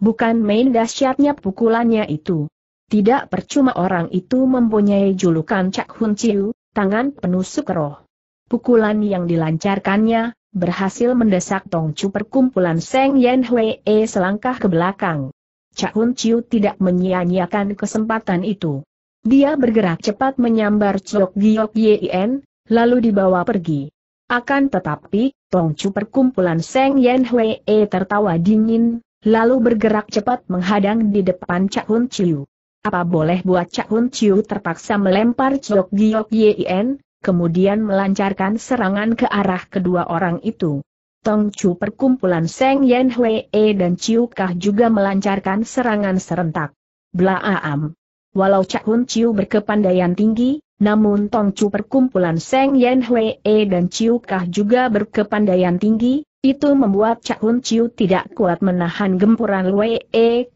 Bukan main dahsyatnya pukulannya itu. Tidak percuma orang itu mempunyai julukan Cak Hun Chiu, tangan penusuk roh. Pukulan yang dilancarkannya, berhasil mendesak Tongcu perkumpulan Seng Yen Hwee selangkah ke belakang. Cak Hun Chiu tidak menyia-nyiakan kesempatan itu. Dia bergerak cepat menyambar Chok Giok Yen, lalu dibawa pergi. Akan tetapi, Tong Chu perkumpulan Seng Yen Hwee tertawa dingin, lalu bergerak cepat menghadang di depan Cak Hun Chiu. Apa boleh buat Cak Hun Chiu terpaksa melempar Chok Giok Yen, kemudian melancarkan serangan ke arah kedua orang itu. Tong Chu perkumpulan Seng Yen Hwee dan Chiu Kah juga melancarkan serangan serentak. Blaam. Walau Cak Hun Chiu berkepandaian tinggi, namun Tong Chu perkumpulan Seng Yen Hwee dan Chiu Kah juga berkepandaian tinggi, itu membuat Cak Hun Chiu tidak kuat menahan gempuran Wee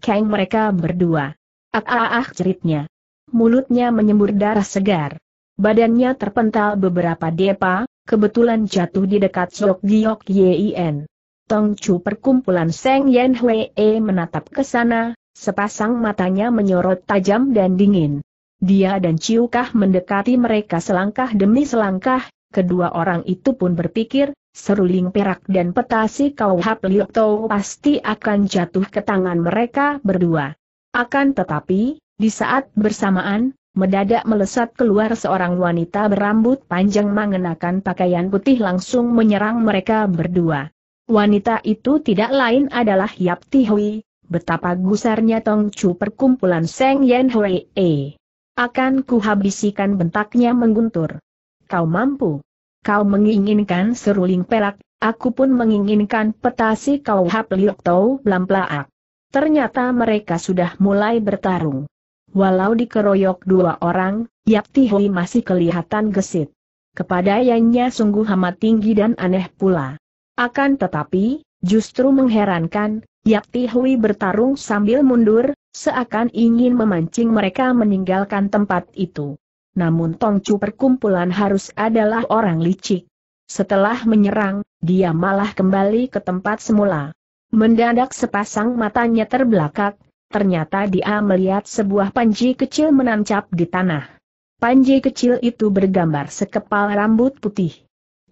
Kang mereka berdua. Ah ah ah ceritnya. Mulutnya menyembur darah segar. Badannya terpental beberapa depa, kebetulan jatuh di dekat Sok Giok Yin. Tong Chu perkumpulan Seng Yen Hwee menatap ke sana, sepasang matanya menyorot tajam dan dingin. Dia dan Ciu Kah mendekati mereka selangkah demi selangkah, kedua orang itu pun berpikir, seruling perak dan petasi kau Hap Liok Tau pasti akan jatuh ke tangan mereka berdua. Akan tetapi, di saat bersamaan, Mendadak melesat keluar seorang wanita berambut panjang mengenakan pakaian putih langsung menyerang mereka berdua. Wanita itu tidak lain adalah Yap Tihui, betapa gusarnya Tong Chu perkumpulan Seng Yen Hui E. Akan kuhabisikan bentaknya mengguntur. Kau mampu. Kau menginginkan seruling perak, aku pun menginginkan petasi kau hap liok tau blamplaak. Ternyata mereka sudah mulai bertarung. Walau dikeroyok dua orang, Yap Hui masih kelihatan gesit. Kepadayanya sungguh amat tinggi dan aneh pula. Akan tetapi, justru mengherankan, Yap Hui bertarung sambil mundur, seakan ingin memancing mereka meninggalkan tempat itu. Namun Tongcu perkumpulan harus adalah orang licik. Setelah menyerang, dia malah kembali ke tempat semula. Mendadak sepasang matanya terbelakak, ternyata dia melihat sebuah panji kecil menancap di tanah. Panji kecil itu bergambar sekepal rambut putih.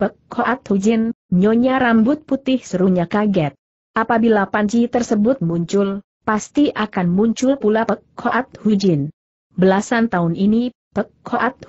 Pek Hujin, nyonya rambut putih serunya kaget. Apabila panji tersebut muncul, pasti akan muncul pula Pek Hujin. Belasan tahun ini, Pek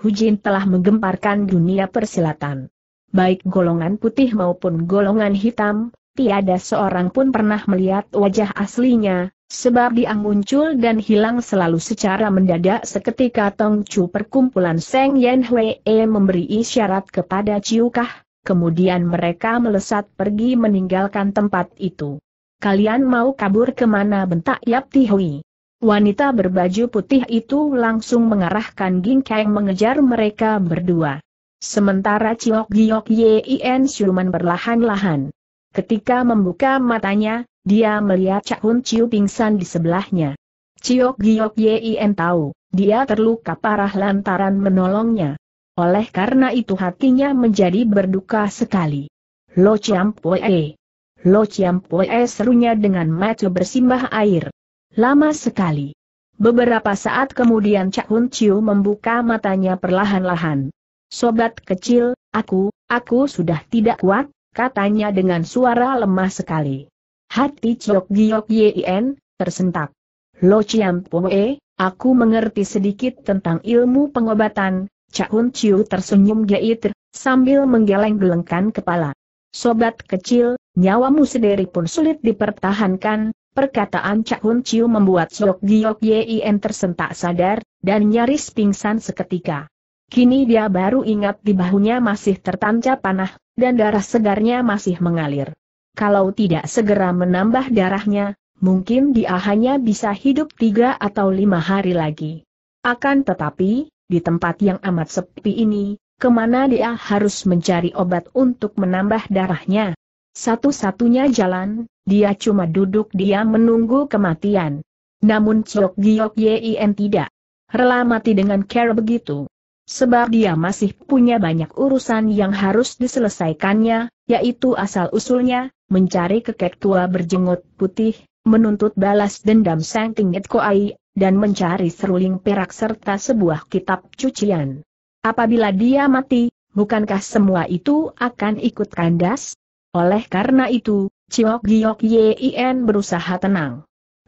Hujin telah menggemparkan dunia persilatan. Baik golongan putih maupun golongan hitam, tiada seorang pun pernah melihat wajah aslinya, sebab dia muncul dan hilang selalu secara mendadak seketika Tong Chu perkumpulan Seng Yen Hwee memberi isyarat kepada Kah, kemudian mereka melesat pergi meninggalkan tempat itu. Kalian mau kabur kemana bentak Yap Ti Hui. Wanita berbaju putih itu langsung mengarahkan Ging Kang mengejar mereka berdua. Sementara Chiok Giok Yin Siuman berlahan-lahan Ketika membuka matanya, dia melihat Cak Hun Chiu pingsan di sebelahnya. Ciok Giok Yien tahu, dia terluka parah lantaran menolongnya. Oleh karena itu hatinya menjadi berduka sekali. Lo Chiam Poe. Lo Chiam Poe serunya dengan mata bersimbah air. Lama sekali. Beberapa saat kemudian Cak Hun Chiu membuka matanya perlahan-lahan. Sobat kecil, aku, aku sudah tidak kuat, katanya dengan suara lemah sekali. Hati Chok Giok Yin, tersentak. Lo Chiam Poe, aku mengerti sedikit tentang ilmu pengobatan, Cak Hun Chiu tersenyum geiter, sambil menggeleng-gelengkan kepala. Sobat kecil, nyawamu sendiri pun sulit dipertahankan, Perkataan Cak Hun Chiu membuat Chok Giok Yin tersentak sadar, dan nyaris pingsan seketika. Kini dia baru ingat di bahunya masih tertancap panah dan darah segarnya masih mengalir. Kalau tidak segera menambah darahnya, mungkin dia hanya bisa hidup tiga atau lima hari lagi. Akan tetapi, di tempat yang amat sepi ini, kemana dia harus mencari obat untuk menambah darahnya? Satu-satunya jalan, dia cuma duduk dia menunggu kematian. Namun Chok Giok Yien tidak rela mati dengan care begitu sebab dia masih punya banyak urusan yang harus diselesaikannya, yaitu asal-usulnya, mencari kekek tua berjenggot putih, menuntut balas dendam Sang Tingit Koai, dan mencari seruling perak serta sebuah kitab cucian. Apabila dia mati, bukankah semua itu akan ikut kandas? Oleh karena itu, Ciok Giok Yin berusaha tenang.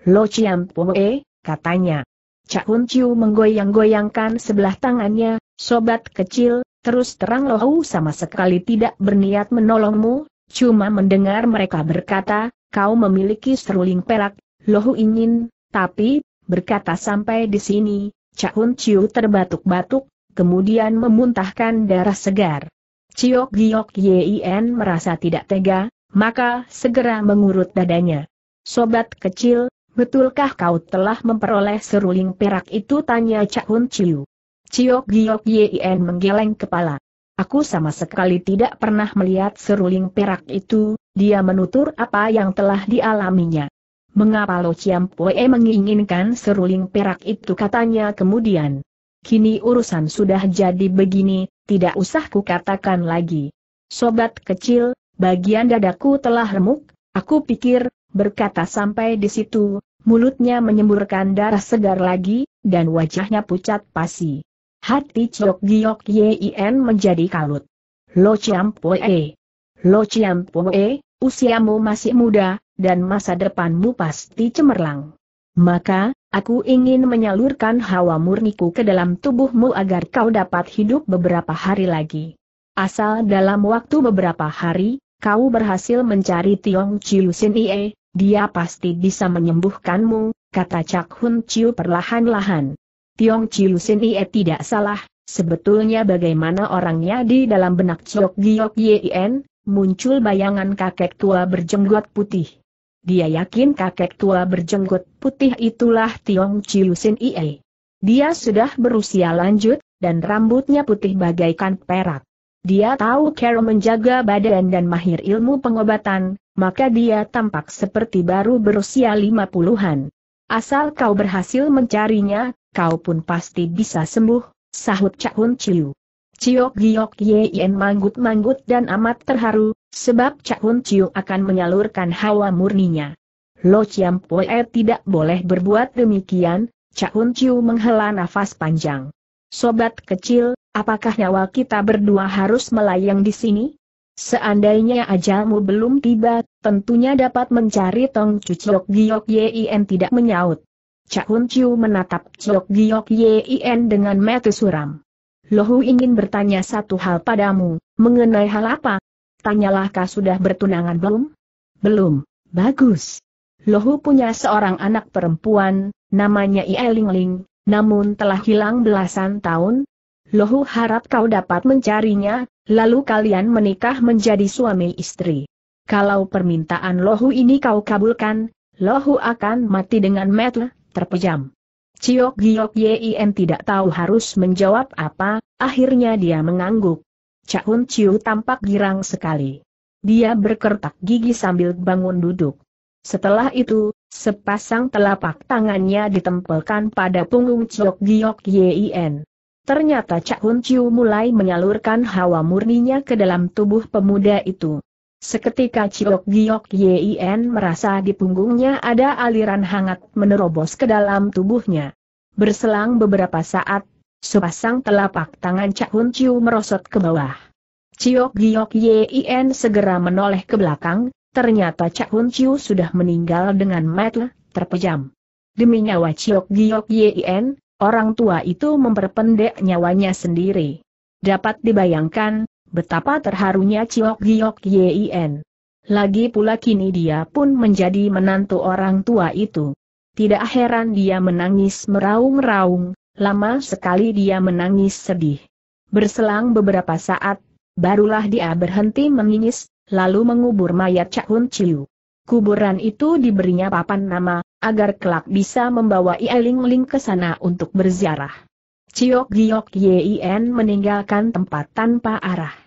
Lo Chiam Poe, katanya. Cak Hun Chiu menggoyang-goyangkan sebelah tangannya, Sobat kecil, terus terang Lohu sama sekali tidak berniat menolongmu, cuma mendengar mereka berkata, kau memiliki seruling perak, Lohu ingin, tapi, berkata sampai di sini, Cahun Ciu terbatuk-batuk, kemudian memuntahkan darah segar. Ciok Giok Yin merasa tidak tega, maka segera mengurut dadanya. Sobat kecil, betulkah kau telah memperoleh seruling perak itu tanya Hun Ciu. Ciok Giok Yin menggeleng kepala. Aku sama sekali tidak pernah melihat seruling perak itu, dia menutur apa yang telah dialaminya. Mengapa Lo Chiam Pue menginginkan seruling perak itu katanya kemudian. Kini urusan sudah jadi begini, tidak usah kukatakan lagi. Sobat kecil, bagian dadaku telah remuk, aku pikir, berkata sampai di situ, mulutnya menyemburkan darah segar lagi, dan wajahnya pucat pasi. Hati Chok Giok Yin menjadi kalut. Lo Chiam Poe. Lo Chiam Poe, usiamu masih muda, dan masa depanmu pasti cemerlang. Maka, aku ingin menyalurkan hawa murniku ke dalam tubuhmu agar kau dapat hidup beberapa hari lagi. Asal dalam waktu beberapa hari, kau berhasil mencari Tiong Chiu Sin Ie, dia pasti bisa menyembuhkanmu, kata Cak Hun Chiu perlahan-lahan. Tiong Sin Ie tidak salah, sebetulnya bagaimana orangnya di dalam benak Chok Giok Yen, muncul bayangan kakek tua berjenggot putih. Dia yakin kakek tua berjenggot putih itulah Tiong Sin Ie. Dia sudah berusia lanjut, dan rambutnya putih bagaikan perak. Dia tahu Carol menjaga badan dan mahir ilmu pengobatan, maka dia tampak seperti baru berusia lima puluhan. Asal kau berhasil mencarinya, kau pun pasti bisa sembuh, sahut Cak Hun Chiu. Ciok Giok Yen manggut-manggut dan amat terharu, sebab Cak Hun Chiu akan menyalurkan hawa murninya. Lo Chiam Poe tidak boleh berbuat demikian, Cak Hun Chiu menghela nafas panjang. Sobat kecil, apakah nyawa kita berdua harus melayang di sini? Seandainya ajalmu belum tiba, tentunya dapat mencari Tong Cuciok Giok Yen tidak menyaut. Cak Hun Chiu menatap Chok Giok Yin dengan mata suram. Lohu ingin bertanya satu hal padamu, mengenai hal apa? Tanyalah kau sudah bertunangan belum? Belum, bagus. Lohu punya seorang anak perempuan, namanya Ie Ling Ling, namun telah hilang belasan tahun. Lohu harap kau dapat mencarinya, lalu kalian menikah menjadi suami istri. Kalau permintaan Lohu ini kau kabulkan, Lohu akan mati dengan mete terpejam. Ciok Giok Yin tidak tahu harus menjawab apa, akhirnya dia mengangguk. Cak Hun tampak girang sekali. Dia berkertak gigi sambil bangun duduk. Setelah itu, sepasang telapak tangannya ditempelkan pada punggung Ciok Giok Yin. Ternyata Cak Hun mulai menyalurkan hawa murninya ke dalam tubuh pemuda itu. Seketika Ciok Giok Yien merasa di punggungnya ada aliran hangat menerobos ke dalam tubuhnya. Berselang beberapa saat, sepasang telapak tangan Cak Hun Chiu merosot ke bawah. Ciok Giok Yien segera menoleh ke belakang, ternyata Cak Hun Chiu sudah meninggal dengan mata terpejam. Demi nyawa Ciok Giok Yien, orang tua itu memperpendek nyawanya sendiri. Dapat dibayangkan, betapa terharunya Ciok Giok Yin. Lagi pula kini dia pun menjadi menantu orang tua itu. Tidak heran dia menangis meraung-raung, lama sekali dia menangis sedih. Berselang beberapa saat, barulah dia berhenti menangis, lalu mengubur mayat Cak Hun Chiu. Kuburan itu diberinya papan nama, agar kelak bisa membawa Ieling Ling ke sana untuk berziarah. Ciok Giok Yin meninggalkan tempat tanpa arah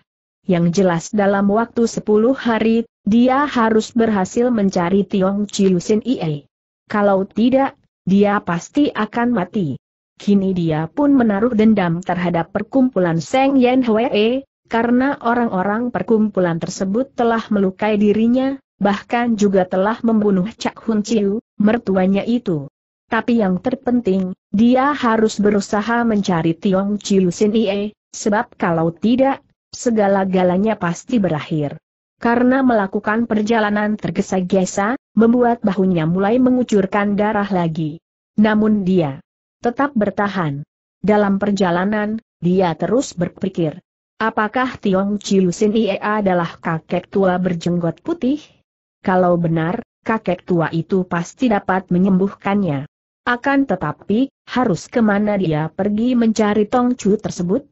yang jelas dalam waktu 10 hari, dia harus berhasil mencari Tiong Sin Ie. Kalau tidak, dia pasti akan mati. Kini dia pun menaruh dendam terhadap perkumpulan Seng Yen Hwee, karena orang-orang perkumpulan tersebut telah melukai dirinya, bahkan juga telah membunuh Cak Hun Chiu, mertuanya itu. Tapi yang terpenting, dia harus berusaha mencari Tiong Chiu Sin Ie, sebab kalau tidak, segala-galanya pasti berakhir. Karena melakukan perjalanan tergesa-gesa, membuat bahunya mulai mengucurkan darah lagi. Namun dia tetap bertahan. Dalam perjalanan, dia terus berpikir. Apakah Tiong Chiu Sin Ie adalah kakek tua berjenggot putih? Kalau benar, kakek tua itu pasti dapat menyembuhkannya. Akan tetapi, harus kemana dia pergi mencari Tong Chu tersebut?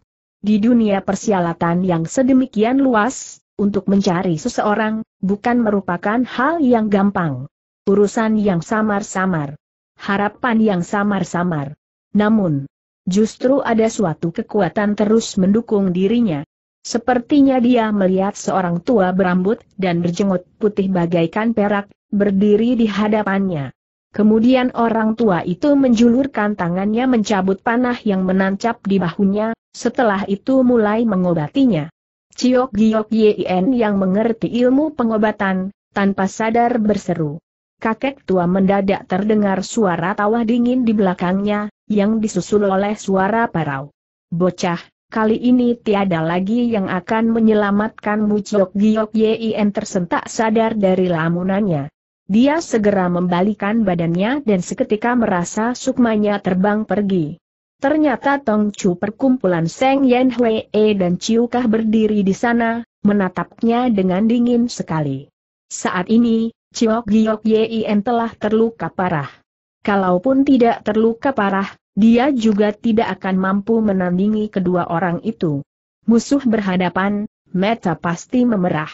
Di dunia persialatan yang sedemikian luas, untuk mencari seseorang, bukan merupakan hal yang gampang. Urusan yang samar-samar. Harapan yang samar-samar. Namun, justru ada suatu kekuatan terus mendukung dirinya. Sepertinya dia melihat seorang tua berambut dan berjenggot putih bagaikan perak, berdiri di hadapannya. Kemudian orang tua itu menjulurkan tangannya mencabut panah yang menancap di bahunya, setelah itu mulai mengobatinya. Ciok Giok Yin yang mengerti ilmu pengobatan, tanpa sadar berseru. Kakek tua mendadak terdengar suara tawa dingin di belakangnya, yang disusul oleh suara parau. Bocah, kali ini tiada lagi yang akan menyelamatkanmu Ciok Giok Yin tersentak sadar dari lamunannya. Dia segera membalikan badannya dan seketika merasa sukmanya terbang pergi. Ternyata Tong Chu perkumpulan Seng Yan E dan Chiu Kah berdiri di sana, menatapnya dengan dingin sekali. Saat ini, Chiok Giok Yin telah terluka parah. Kalaupun tidak terluka parah, dia juga tidak akan mampu menandingi kedua orang itu. Musuh berhadapan, mata pasti memerah.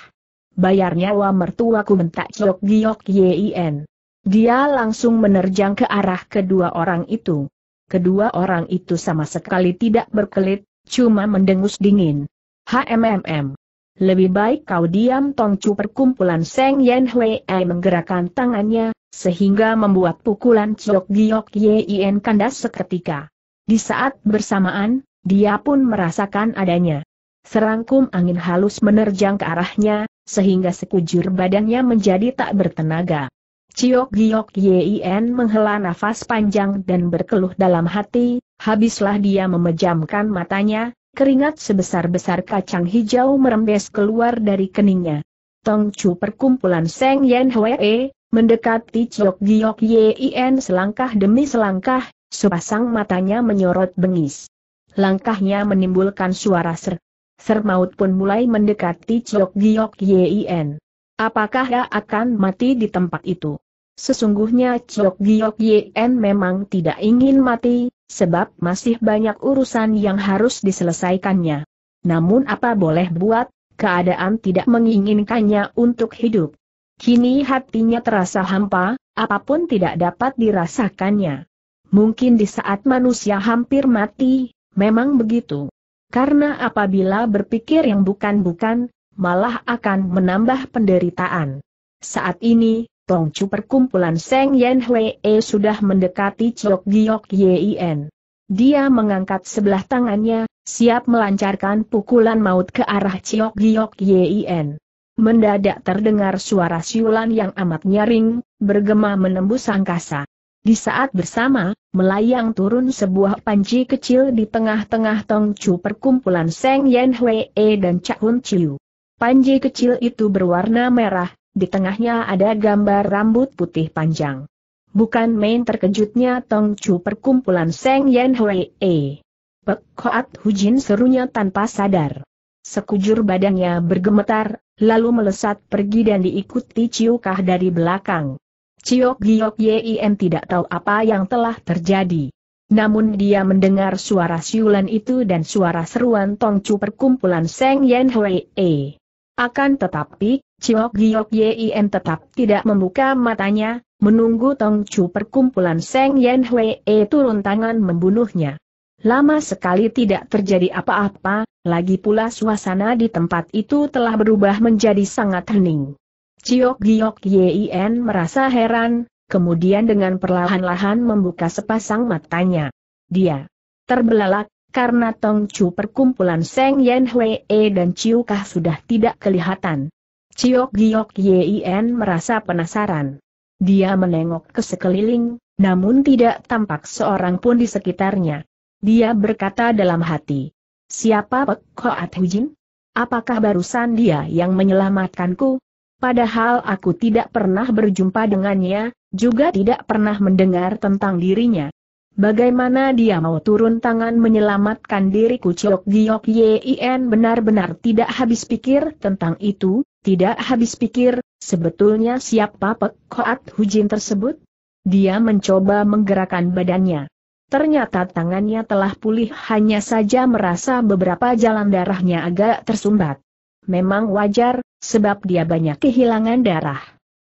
Bayar nyawa mertuaku mentak Chiok Giok Yin. Dia langsung menerjang ke arah kedua orang itu. Kedua orang itu sama sekali tidak berkelit, cuma mendengus dingin. HMMM. Lebih baik kau diam Tongcu perkumpulan Seng Yen Hui menggerakkan tangannya, sehingga membuat pukulan Chok Giok Yin kandas seketika. Di saat bersamaan, dia pun merasakan adanya. Serangkum angin halus menerjang ke arahnya, sehingga sekujur badannya menjadi tak bertenaga. Ciok Giok Yien menghela nafas panjang dan berkeluh dalam hati, habislah dia memejamkan matanya, keringat sebesar-besar kacang hijau merembes keluar dari keningnya. Tong Chu perkumpulan Seng Yen Hwee, mendekati Ciok Giok Yien selangkah demi selangkah, sepasang matanya menyorot bengis. Langkahnya menimbulkan suara ser. Ser maut pun mulai mendekati Ciok Giok Yien. Apakah dia akan mati di tempat itu? Sesungguhnya Chok Giok Yen memang tidak ingin mati, sebab masih banyak urusan yang harus diselesaikannya. Namun apa boleh buat, keadaan tidak menginginkannya untuk hidup. Kini hatinya terasa hampa, apapun tidak dapat dirasakannya. Mungkin di saat manusia hampir mati, memang begitu. Karena apabila berpikir yang bukan-bukan, malah akan menambah penderitaan. Saat ini, Tongcu perkumpulan Seng Yen E sudah mendekati Chok Giok Yin. Dia mengangkat sebelah tangannya, siap melancarkan pukulan maut ke arah Chok Giok Yin. Mendadak terdengar suara siulan yang amat nyaring, bergema menembus angkasa. Di saat bersama, melayang turun sebuah panci kecil di tengah-tengah Tongcu perkumpulan Seng Yen E dan Cak Hun Chiu. Panji kecil itu berwarna merah, di tengahnya ada gambar rambut putih panjang. Bukan main terkejutnya Tong Chu perkumpulan Seng Yen Hui E. Pek Hoat Hujin serunya tanpa sadar. Sekujur badannya bergemetar, lalu melesat pergi dan diikuti Ciu Kah dari belakang. Ciok Giok Yim tidak tahu apa yang telah terjadi. Namun dia mendengar suara siulan itu dan suara seruan Tong Chu perkumpulan Seng Yen Hui E. Akan tetapi, Chiok Giok Yin tetap tidak membuka matanya, menunggu Tong Chu perkumpulan Seng Yen Hwee turun tangan membunuhnya. Lama sekali tidak terjadi apa-apa, lagi pula suasana di tempat itu telah berubah menjadi sangat hening. Chiok Giok Yin merasa heran, kemudian dengan perlahan-lahan membuka sepasang matanya. Dia terbelalak, karena Tong Chu perkumpulan Seng Yen E dan Chiu Kah sudah tidak kelihatan. Chiok Giok Yin merasa penasaran. Dia menengok ke sekeliling, namun tidak tampak seorang pun di sekitarnya. Dia berkata dalam hati, Siapa Pek Hoat Hujin? Apakah barusan dia yang menyelamatkanku? Padahal aku tidak pernah berjumpa dengannya, juga tidak pernah mendengar tentang dirinya. Bagaimana dia mau turun tangan menyelamatkan diriku Ciok Giok Yin benar-benar tidak habis pikir tentang itu, tidak habis pikir, sebetulnya siapa Pek Koat Hujin tersebut? Dia mencoba menggerakkan badannya. Ternyata tangannya telah pulih hanya saja merasa beberapa jalan darahnya agak tersumbat. Memang wajar, sebab dia banyak kehilangan darah.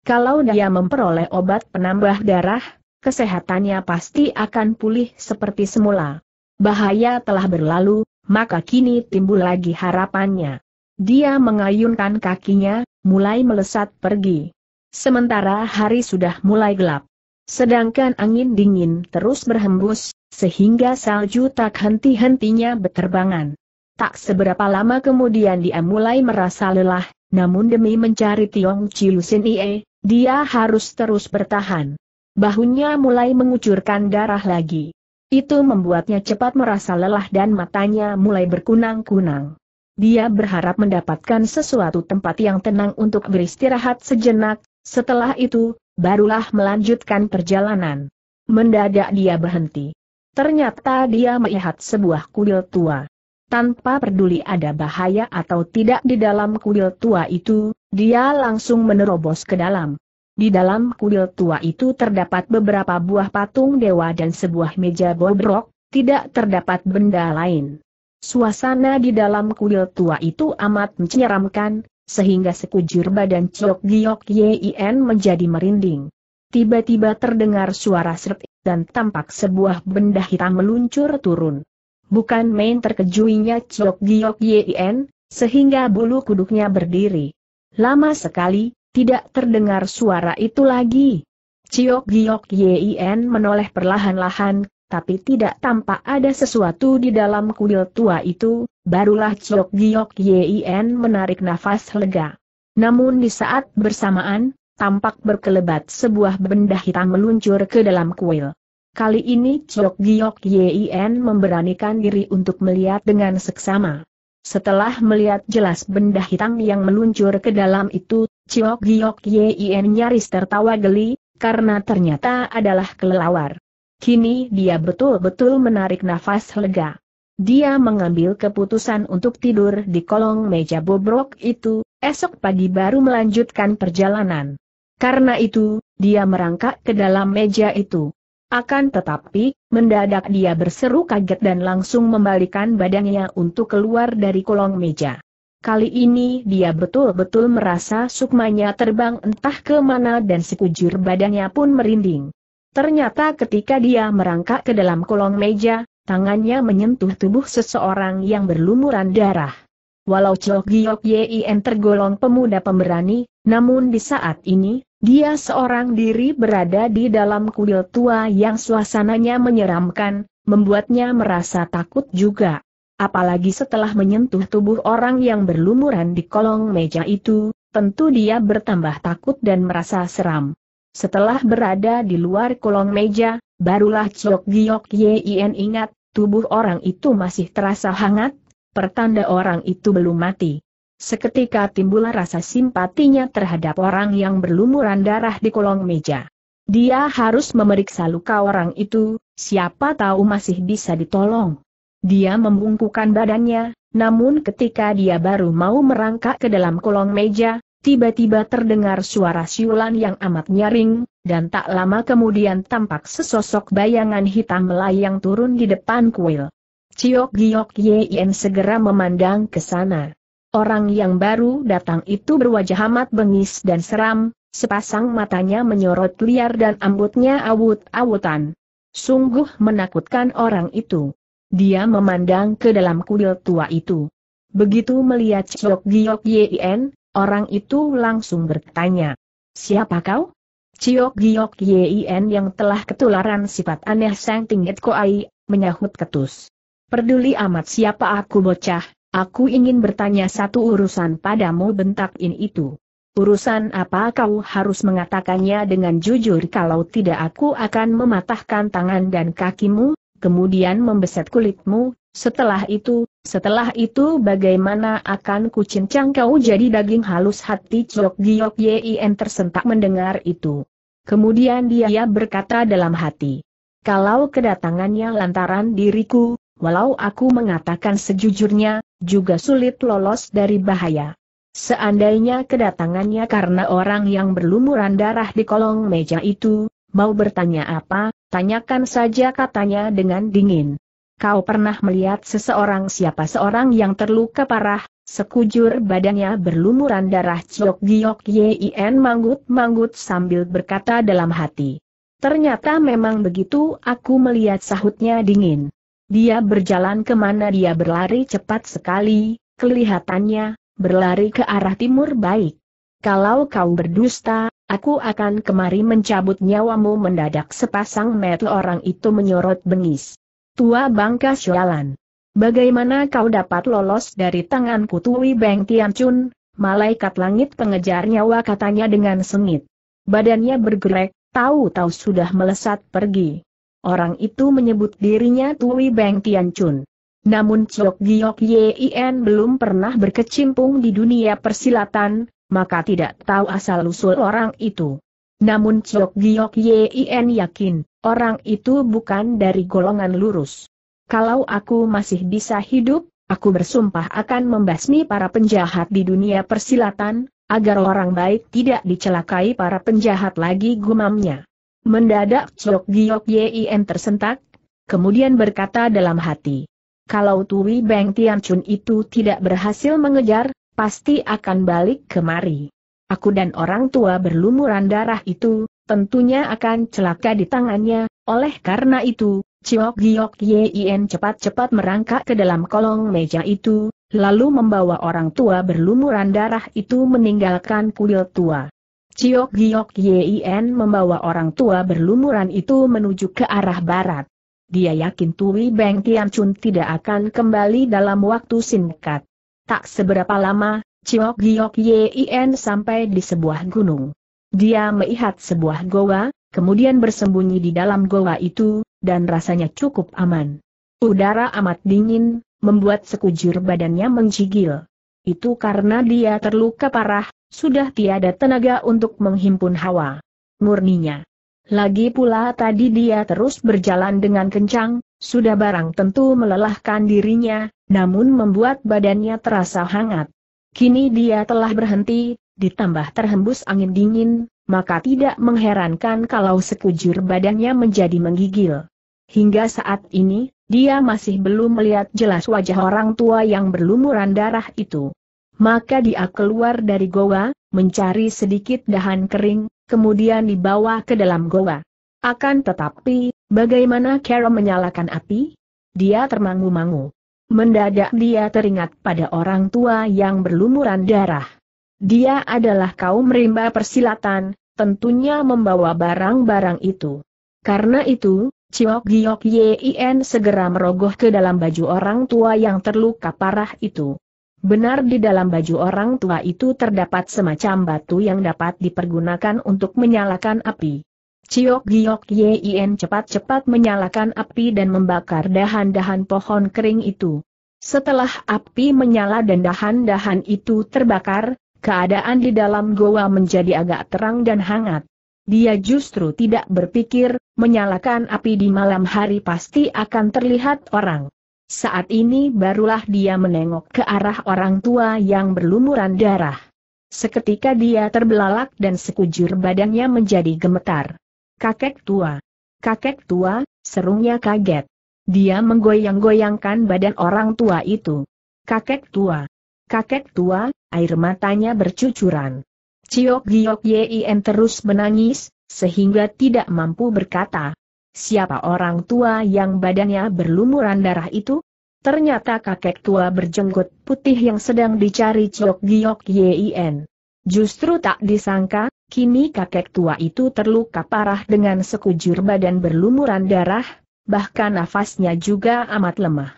Kalau dia memperoleh obat penambah darah, kesehatannya pasti akan pulih seperti semula. Bahaya telah berlalu, maka kini timbul lagi harapannya. Dia mengayunkan kakinya, mulai melesat pergi. Sementara hari sudah mulai gelap. Sedangkan angin dingin terus berhembus, sehingga salju tak henti-hentinya berterbangan. Tak seberapa lama kemudian dia mulai merasa lelah, namun demi mencari Tiong Sin Ie, dia harus terus bertahan bahunya mulai mengucurkan darah lagi. Itu membuatnya cepat merasa lelah dan matanya mulai berkunang-kunang. Dia berharap mendapatkan sesuatu tempat yang tenang untuk beristirahat sejenak, setelah itu, barulah melanjutkan perjalanan. Mendadak dia berhenti. Ternyata dia melihat sebuah kuil tua. Tanpa peduli ada bahaya atau tidak di dalam kuil tua itu, dia langsung menerobos ke dalam. Di dalam kuil tua itu terdapat beberapa buah patung dewa dan sebuah meja bobrok, tidak terdapat benda lain. Suasana di dalam kuil tua itu amat menyeramkan, sehingga sekujur badan Chok Giok Yin menjadi merinding. Tiba-tiba terdengar suara seret dan tampak sebuah benda hitam meluncur turun. Bukan main terkejutnya Chok Giok Yin, sehingga bulu kuduknya berdiri. Lama sekali, tidak terdengar suara itu lagi. Ciok Giok Yin menoleh perlahan-lahan, tapi tidak tampak ada sesuatu di dalam kuil tua itu, barulah Ciok Giok Yin menarik nafas lega. Namun di saat bersamaan, tampak berkelebat sebuah benda hitam meluncur ke dalam kuil. Kali ini Ciok Giok Yin memberanikan diri untuk melihat dengan seksama. Setelah melihat jelas benda hitam yang meluncur ke dalam itu, Ciok Giok Yin nyaris tertawa geli, karena ternyata adalah kelelawar. Kini dia betul-betul menarik nafas lega. Dia mengambil keputusan untuk tidur di kolong meja bobrok itu, esok pagi baru melanjutkan perjalanan. Karena itu, dia merangkak ke dalam meja itu. Akan tetapi, mendadak dia berseru kaget dan langsung membalikan badannya untuk keluar dari kolong meja. Kali ini dia betul-betul merasa sukmanya terbang entah ke mana dan sekujur badannya pun merinding. Ternyata ketika dia merangkak ke dalam kolong meja, tangannya menyentuh tubuh seseorang yang berlumuran darah. Walau Chok Giok Yin tergolong pemuda pemberani, namun di saat ini, dia seorang diri berada di dalam kuil tua yang suasananya menyeramkan, membuatnya merasa takut juga. Apalagi setelah menyentuh tubuh orang yang berlumuran di kolong meja itu, tentu dia bertambah takut dan merasa seram. Setelah berada di luar kolong meja, barulah Chok Giok Yin ingat, tubuh orang itu masih terasa hangat, pertanda orang itu belum mati. Seketika timbul rasa simpatinya terhadap orang yang berlumuran darah di kolong meja. Dia harus memeriksa luka orang itu, siapa tahu masih bisa ditolong. Dia membungkukan badannya, namun ketika dia baru mau merangkak ke dalam kolong meja, tiba-tiba terdengar suara siulan yang amat nyaring, dan tak lama kemudian tampak sesosok bayangan hitam melayang turun di depan kuil. Ciok Giok Yen segera memandang ke sana. Orang yang baru datang itu berwajah amat bengis dan seram, sepasang matanya menyorot liar dan ambutnya awut-awutan. Sungguh menakutkan orang itu. Dia memandang ke dalam kuil tua itu. Begitu melihat Chok Giok Yien, orang itu langsung bertanya. Siapa kau? Ciok Giok Yien yang telah ketularan sifat aneh Sang Tingit Koai, menyahut ketus. Peduli amat siapa aku bocah, aku ingin bertanya satu urusan padamu bentak in itu. Urusan apa kau harus mengatakannya dengan jujur kalau tidak aku akan mematahkan tangan dan kakimu, kemudian membeset kulitmu, setelah itu, setelah itu bagaimana akan kucincang kau jadi daging halus hati Chok Giyok Yien tersentak mendengar itu. Kemudian dia berkata dalam hati, kalau kedatangannya lantaran diriku, walau aku mengatakan sejujurnya, juga sulit lolos dari bahaya. Seandainya kedatangannya karena orang yang berlumuran darah di kolong meja itu, mau bertanya apa, Tanyakan saja katanya dengan dingin. Kau pernah melihat seseorang siapa seorang yang terluka parah, sekujur badannya berlumuran darah ciok giok Yien manggut-manggut sambil berkata dalam hati. Ternyata memang begitu aku melihat sahutnya dingin. Dia berjalan kemana dia berlari cepat sekali, kelihatannya, berlari ke arah timur baik. Kalau kau berdusta, Aku akan kemari mencabut nyawamu mendadak sepasang mata orang itu menyorot bengis. Tua bangka sialan. Bagaimana kau dapat lolos dari tanganku Tui Beng Tian Chun, malaikat langit pengejar nyawa katanya dengan sengit. Badannya bergerak, tahu-tahu sudah melesat pergi. Orang itu menyebut dirinya Tui Beng Tian Chun. Namun Chok Giok Yin belum pernah berkecimpung di dunia persilatan, maka tidak tahu asal-usul orang itu. Namun Ciok Giok Yin yakin, orang itu bukan dari golongan lurus. Kalau aku masih bisa hidup, aku bersumpah akan membasmi para penjahat di dunia persilatan, agar orang baik tidak dicelakai para penjahat lagi gumamnya. Mendadak Chok Giok Yin tersentak, kemudian berkata dalam hati, kalau Tui Beng Tian Chun itu tidak berhasil mengejar, pasti akan balik kemari. Aku dan orang tua berlumuran darah itu, tentunya akan celaka di tangannya, oleh karena itu, Ciok Giok Yin cepat-cepat merangkak ke dalam kolong meja itu, lalu membawa orang tua berlumuran darah itu meninggalkan kuil tua. Ciok Giok Yin membawa orang tua berlumuran itu menuju ke arah barat. Dia yakin Tui Beng Tian Chun tidak akan kembali dalam waktu singkat. Tak seberapa lama, Ciok Giok Yin sampai di sebuah gunung. Dia melihat sebuah goa, kemudian bersembunyi di dalam goa itu, dan rasanya cukup aman. Udara amat dingin, membuat sekujur badannya mencigil. Itu karena dia terluka parah, sudah tiada tenaga untuk menghimpun hawa murninya. Lagi pula tadi dia terus berjalan dengan kencang, sudah barang tentu melelahkan dirinya, namun membuat badannya terasa hangat. Kini dia telah berhenti, ditambah terhembus angin dingin, maka tidak mengherankan kalau sekujur badannya menjadi menggigil. Hingga saat ini, dia masih belum melihat jelas wajah orang tua yang berlumuran darah itu. Maka dia keluar dari goa, mencari sedikit dahan kering, kemudian dibawa ke dalam goa. Akan tetapi, Bagaimana Carol menyalakan api? Dia termangu-mangu. Mendadak dia teringat pada orang tua yang berlumuran darah. Dia adalah kaum rimba persilatan, tentunya membawa barang-barang itu. Karena itu, Ciok Giok Yien segera merogoh ke dalam baju orang tua yang terluka parah itu. Benar di dalam baju orang tua itu terdapat semacam batu yang dapat dipergunakan untuk menyalakan api. Ciok Giok Yin cepat-cepat menyalakan api dan membakar dahan-dahan pohon kering itu. Setelah api menyala dan dahan-dahan itu terbakar, keadaan di dalam goa menjadi agak terang dan hangat. Dia justru tidak berpikir, menyalakan api di malam hari pasti akan terlihat orang. Saat ini barulah dia menengok ke arah orang tua yang berlumuran darah. Seketika dia terbelalak dan sekujur badannya menjadi gemetar. Kakek tua. Kakek tua, serunya kaget. Dia menggoyang-goyangkan badan orang tua itu. Kakek tua. Kakek tua, air matanya bercucuran. Ciok Giok Yin terus menangis, sehingga tidak mampu berkata. Siapa orang tua yang badannya berlumuran darah itu? Ternyata kakek tua berjenggot putih yang sedang dicari Ciok Giok Yin. Justru tak disangka, kini kakek tua itu terluka parah dengan sekujur badan berlumuran darah, bahkan nafasnya juga amat lemah.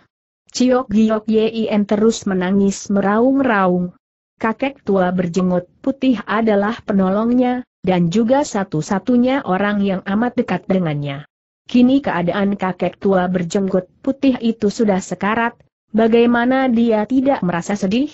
Ciok Giok Yin terus menangis meraung-raung. Kakek tua berjenggot putih adalah penolongnya, dan juga satu-satunya orang yang amat dekat dengannya. Kini keadaan kakek tua berjenggot putih itu sudah sekarat, bagaimana dia tidak merasa sedih?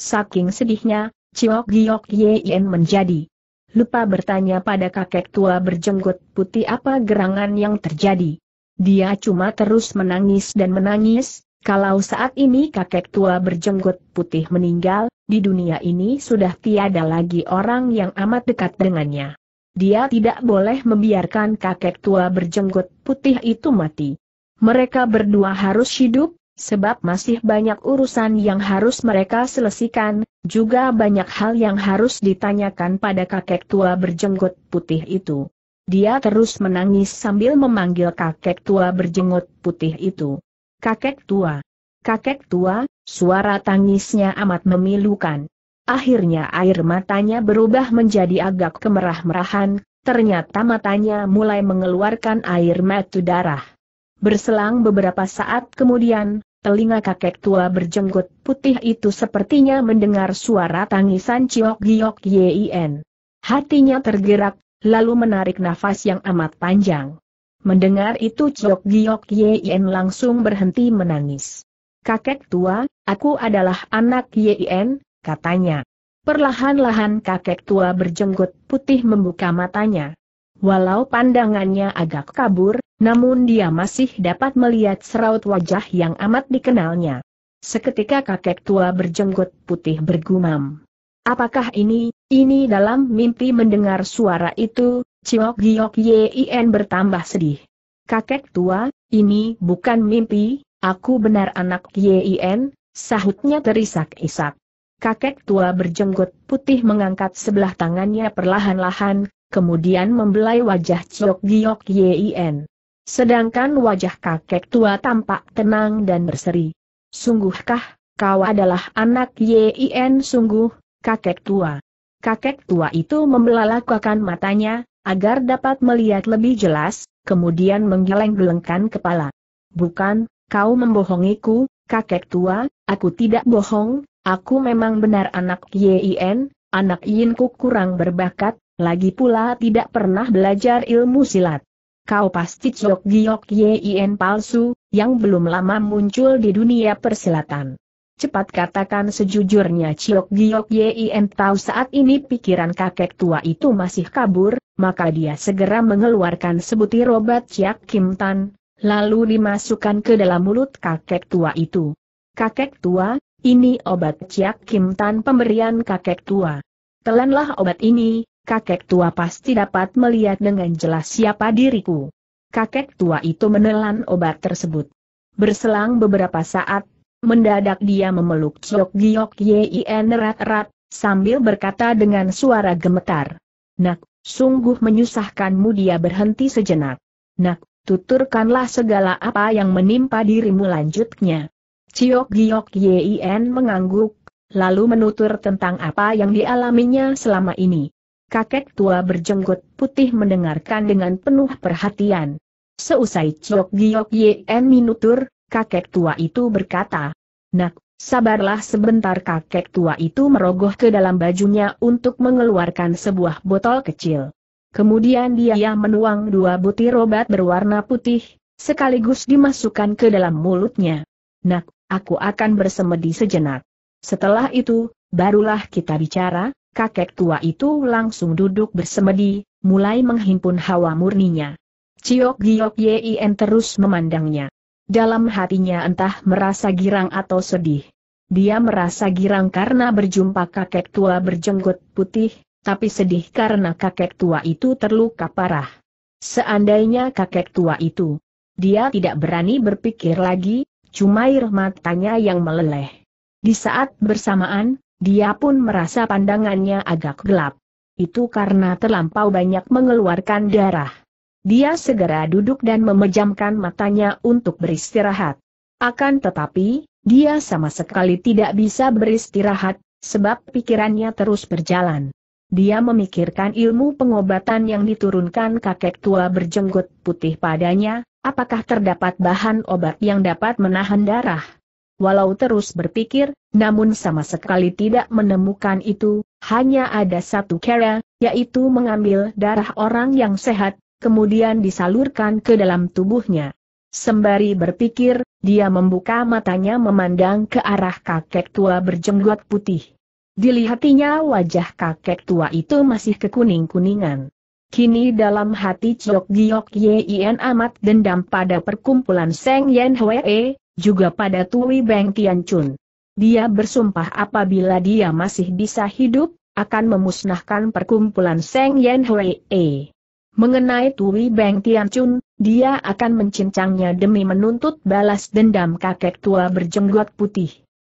Saking sedihnya, Ciok Giok Yen menjadi lupa bertanya pada kakek tua berjenggot putih apa gerangan yang terjadi. Dia cuma terus menangis dan menangis, kalau saat ini kakek tua berjenggot putih meninggal, di dunia ini sudah tiada lagi orang yang amat dekat dengannya. Dia tidak boleh membiarkan kakek tua berjenggot putih itu mati. Mereka berdua harus hidup, Sebab masih banyak urusan yang harus mereka selesaikan, juga banyak hal yang harus ditanyakan pada kakek tua berjenggot putih itu. Dia terus menangis sambil memanggil kakek tua berjenggot putih itu. Kakek tua. Kakek tua, suara tangisnya amat memilukan. Akhirnya air matanya berubah menjadi agak kemerah-merahan, ternyata matanya mulai mengeluarkan air mata darah. Berselang beberapa saat kemudian, telinga kakek tua berjenggot putih itu sepertinya mendengar suara tangisan Ciok Giok Yien. Hatinya tergerak, lalu menarik nafas yang amat panjang. Mendengar itu Ciok Giok Yien langsung berhenti menangis. Kakek tua, aku adalah anak Yien, katanya. Perlahan-lahan kakek tua berjenggot putih membuka matanya. Walau pandangannya agak kabur, namun dia masih dapat melihat seraut wajah yang amat dikenalnya. Seketika kakek tua berjenggot putih bergumam. Apakah ini, ini dalam mimpi mendengar suara itu, Ciok Giok Yien bertambah sedih. Kakek tua, ini bukan mimpi, aku benar anak Yien, sahutnya terisak-isak. Kakek tua berjenggot putih mengangkat sebelah tangannya perlahan-lahan, kemudian membelai wajah Ciok Giok Yien. Sedangkan wajah kakek tua tampak tenang dan berseri. Sungguhkah, kau adalah anak Yin sungguh, kakek tua. Kakek tua itu membelalakan matanya, agar dapat melihat lebih jelas, kemudian menggeleng-gelengkan kepala. Bukan, kau membohongiku, kakek tua, aku tidak bohong, aku memang benar anak Yin, anak ku kurang berbakat, lagi pula tidak pernah belajar ilmu silat kau pasti Chok Giok Yin palsu, yang belum lama muncul di dunia persilatan. Cepat katakan sejujurnya Ciok Giok Yin tahu saat ini pikiran kakek tua itu masih kabur, maka dia segera mengeluarkan sebutir obat Ciak Kim Tan, lalu dimasukkan ke dalam mulut kakek tua itu. Kakek tua, ini obat Ciak Kim Tan pemberian kakek tua. Telanlah obat ini, kakek tua pasti dapat melihat dengan jelas siapa diriku. Kakek tua itu menelan obat tersebut. Berselang beberapa saat, mendadak dia memeluk Chok Giok Yien erat-erat, sambil berkata dengan suara gemetar. Nak, sungguh menyusahkanmu dia berhenti sejenak. Nak, tuturkanlah segala apa yang menimpa dirimu lanjutnya. Ciok Giok Yien mengangguk, lalu menutur tentang apa yang dialaminya selama ini kakek tua berjenggot putih mendengarkan dengan penuh perhatian. Seusai Ciok Giok Yen Minutur, kakek tua itu berkata, Nak, sabarlah sebentar kakek tua itu merogoh ke dalam bajunya untuk mengeluarkan sebuah botol kecil. Kemudian dia menuang dua butir obat berwarna putih, sekaligus dimasukkan ke dalam mulutnya. Nak, aku akan bersemedi sejenak. Setelah itu, barulah kita bicara, kakek tua itu langsung duduk bersemedi, mulai menghimpun hawa murninya. Ciok Giok Yin terus memandangnya. Dalam hatinya entah merasa girang atau sedih. Dia merasa girang karena berjumpa kakek tua berjenggot putih, tapi sedih karena kakek tua itu terluka parah. Seandainya kakek tua itu, dia tidak berani berpikir lagi, cuma air matanya yang meleleh. Di saat bersamaan, dia pun merasa pandangannya agak gelap. Itu karena terlampau banyak mengeluarkan darah. Dia segera duduk dan memejamkan matanya untuk beristirahat. Akan tetapi, dia sama sekali tidak bisa beristirahat, sebab pikirannya terus berjalan. Dia memikirkan ilmu pengobatan yang diturunkan kakek tua berjenggot putih padanya, apakah terdapat bahan obat yang dapat menahan darah? walau terus berpikir, namun sama sekali tidak menemukan itu, hanya ada satu cara, yaitu mengambil darah orang yang sehat, kemudian disalurkan ke dalam tubuhnya. Sembari berpikir, dia membuka matanya memandang ke arah kakek tua berjenggot putih. Dilihatinya wajah kakek tua itu masih kekuning-kuningan. Kini dalam hati Chok Giok Yien amat dendam pada perkumpulan Seng Yen Hwee, juga pada Tui Beng Tianchun. Dia bersumpah apabila dia masih bisa hidup, akan memusnahkan perkumpulan Seng Yen Hui E. Mengenai Tui Beng Tianchun, dia akan mencincangnya demi menuntut balas dendam kakek tua berjenggot putih.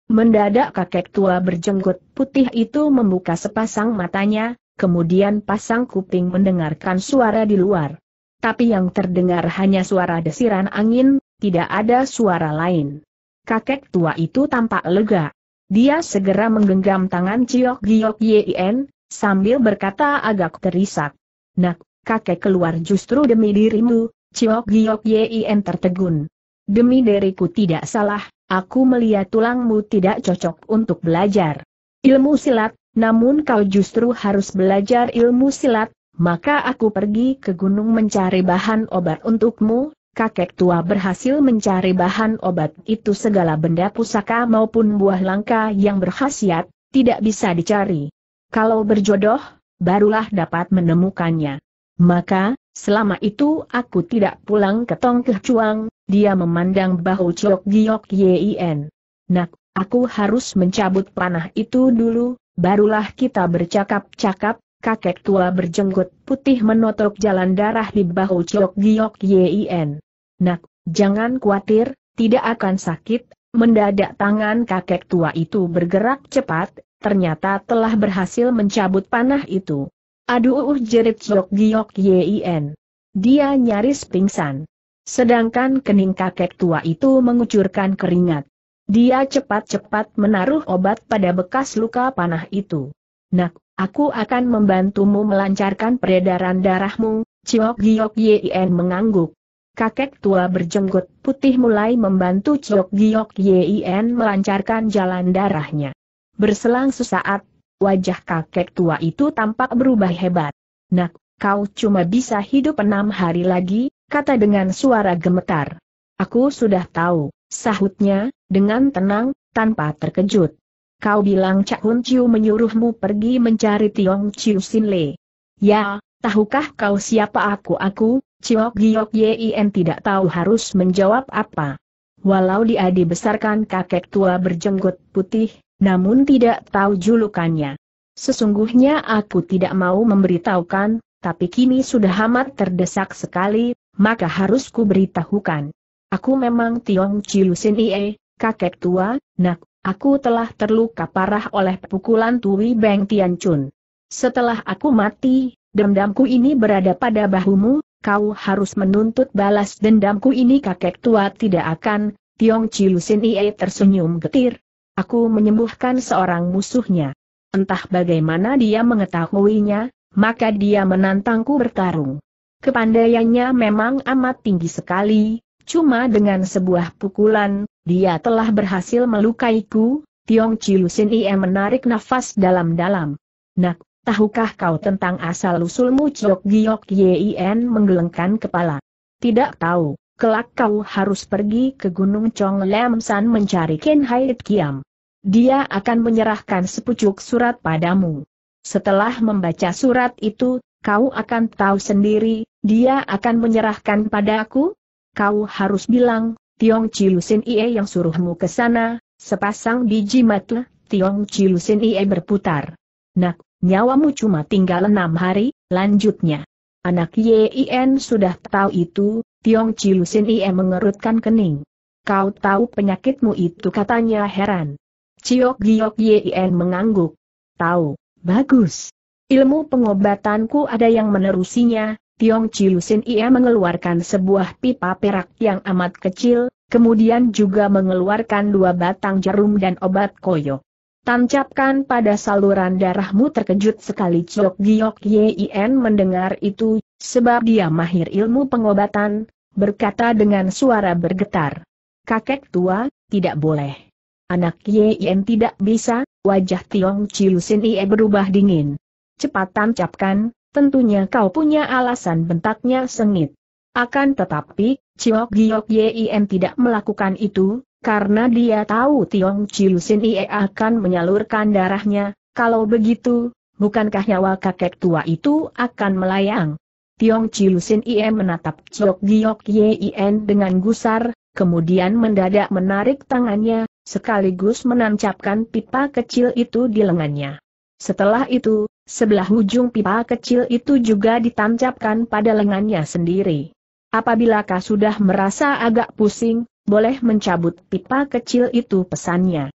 Mendadak kakek tua berjenggot putih itu membuka sepasang matanya, kemudian pasang kuping mendengarkan suara di luar. Tapi yang terdengar hanya suara desiran angin, tidak ada suara lain. Kakek tua itu tampak lega. Dia segera menggenggam tangan Ciok Giok Yin, sambil berkata agak terisak. Nak, kakek keluar justru demi dirimu, Ciok Giok Yin tertegun. Demi diriku tidak salah, aku melihat tulangmu tidak cocok untuk belajar ilmu silat, namun kau justru harus belajar ilmu silat, maka aku pergi ke gunung mencari bahan obat untukmu, kakek tua berhasil mencari bahan obat itu segala benda pusaka maupun buah langka yang berkhasiat, tidak bisa dicari. Kalau berjodoh, barulah dapat menemukannya. Maka, selama itu aku tidak pulang ke Tongkeh Cuang, dia memandang bahu Ciok Giok Yin. Nak, aku harus mencabut panah itu dulu, barulah kita bercakap-cakap, kakek tua berjenggot putih menotok jalan darah di bahu Ciok Giok Yin. Nak, jangan khawatir, tidak akan sakit, mendadak tangan kakek tua itu bergerak cepat, ternyata telah berhasil mencabut panah itu. Aduh uh, jerit Sok Giok Yin. Dia nyaris pingsan. Sedangkan kening kakek tua itu mengucurkan keringat. Dia cepat-cepat menaruh obat pada bekas luka panah itu. Nak, aku akan membantumu melancarkan peredaran darahmu, Ciok Giok Yin mengangguk kakek tua berjenggot putih mulai membantu Chok Giok Yin melancarkan jalan darahnya. Berselang sesaat, wajah kakek tua itu tampak berubah hebat. Nak, kau cuma bisa hidup enam hari lagi, kata dengan suara gemetar. Aku sudah tahu, sahutnya, dengan tenang, tanpa terkejut. Kau bilang Cak Hun Chiu menyuruhmu pergi mencari Tiong Chiu Sin Le. Ya, tahukah kau siapa aku aku, Ciok Giok Yin tidak tahu harus menjawab apa. Walau dia dibesarkan kakek tua berjenggot putih, namun tidak tahu julukannya. Sesungguhnya aku tidak mau memberitahukan, tapi kini sudah amat terdesak sekali, maka harus ku beritahukan. Aku memang Tiong Sin Ie, kakek tua, nak, aku telah terluka parah oleh pukulan Tui Beng Tian Chun. Setelah aku mati, dendamku ini berada pada bahumu, kau harus menuntut balas dendamku ini kakek tua tidak akan, Tiong Sin Ie tersenyum getir. Aku menyembuhkan seorang musuhnya. Entah bagaimana dia mengetahuinya, maka dia menantangku bertarung. Kepandaiannya memang amat tinggi sekali, cuma dengan sebuah pukulan, dia telah berhasil melukaiku, Tiong Sin Ie menarik nafas dalam-dalam. Nak, Tahukah kau tentang asal-usulmu Chok Giok Yin menggelengkan kepala? Tidak tahu, kelak kau harus pergi ke Gunung Chong Lam San mencari Ken Haid Kiam. Dia akan menyerahkan sepucuk surat padamu. Setelah membaca surat itu, kau akan tahu sendiri, dia akan menyerahkan padaku? Kau harus bilang, Tiong Sin Ie yang suruhmu ke sana, sepasang biji mata, Tiong Sin Ie berputar. Nak, nyawamu cuma tinggal enam hari, lanjutnya. Anak Yin sudah tahu itu, Tiong Cilusin Ie mengerutkan kening. Kau tahu penyakitmu itu katanya heran. Ciok Giok Yin mengangguk. Tahu, bagus. Ilmu pengobatanku ada yang menerusinya, Tiong Cilusin ia mengeluarkan sebuah pipa perak yang amat kecil, kemudian juga mengeluarkan dua batang jarum dan obat koyok tancapkan pada saluran darahmu terkejut sekali Chok Giok Yien mendengar itu, sebab dia mahir ilmu pengobatan, berkata dengan suara bergetar. Kakek tua, tidak boleh. Anak Yien tidak bisa, wajah Tiong Chiu Sin Ie berubah dingin. Cepat tancapkan, tentunya kau punya alasan bentaknya sengit. Akan tetapi, Ciok Giok Yien tidak melakukan itu, karena dia tahu Tiong Chilusin Ie akan menyalurkan darahnya, kalau begitu, bukankah nyawa kakek tua itu akan melayang? Tiong Chilusin Ie menatap Chok Giok Yien dengan gusar, kemudian mendadak menarik tangannya, sekaligus menancapkan pipa kecil itu di lengannya. Setelah itu, sebelah ujung pipa kecil itu juga ditancapkan pada lengannya sendiri. Apabila kau sudah merasa agak pusing, boleh mencabut pipa kecil itu pesannya.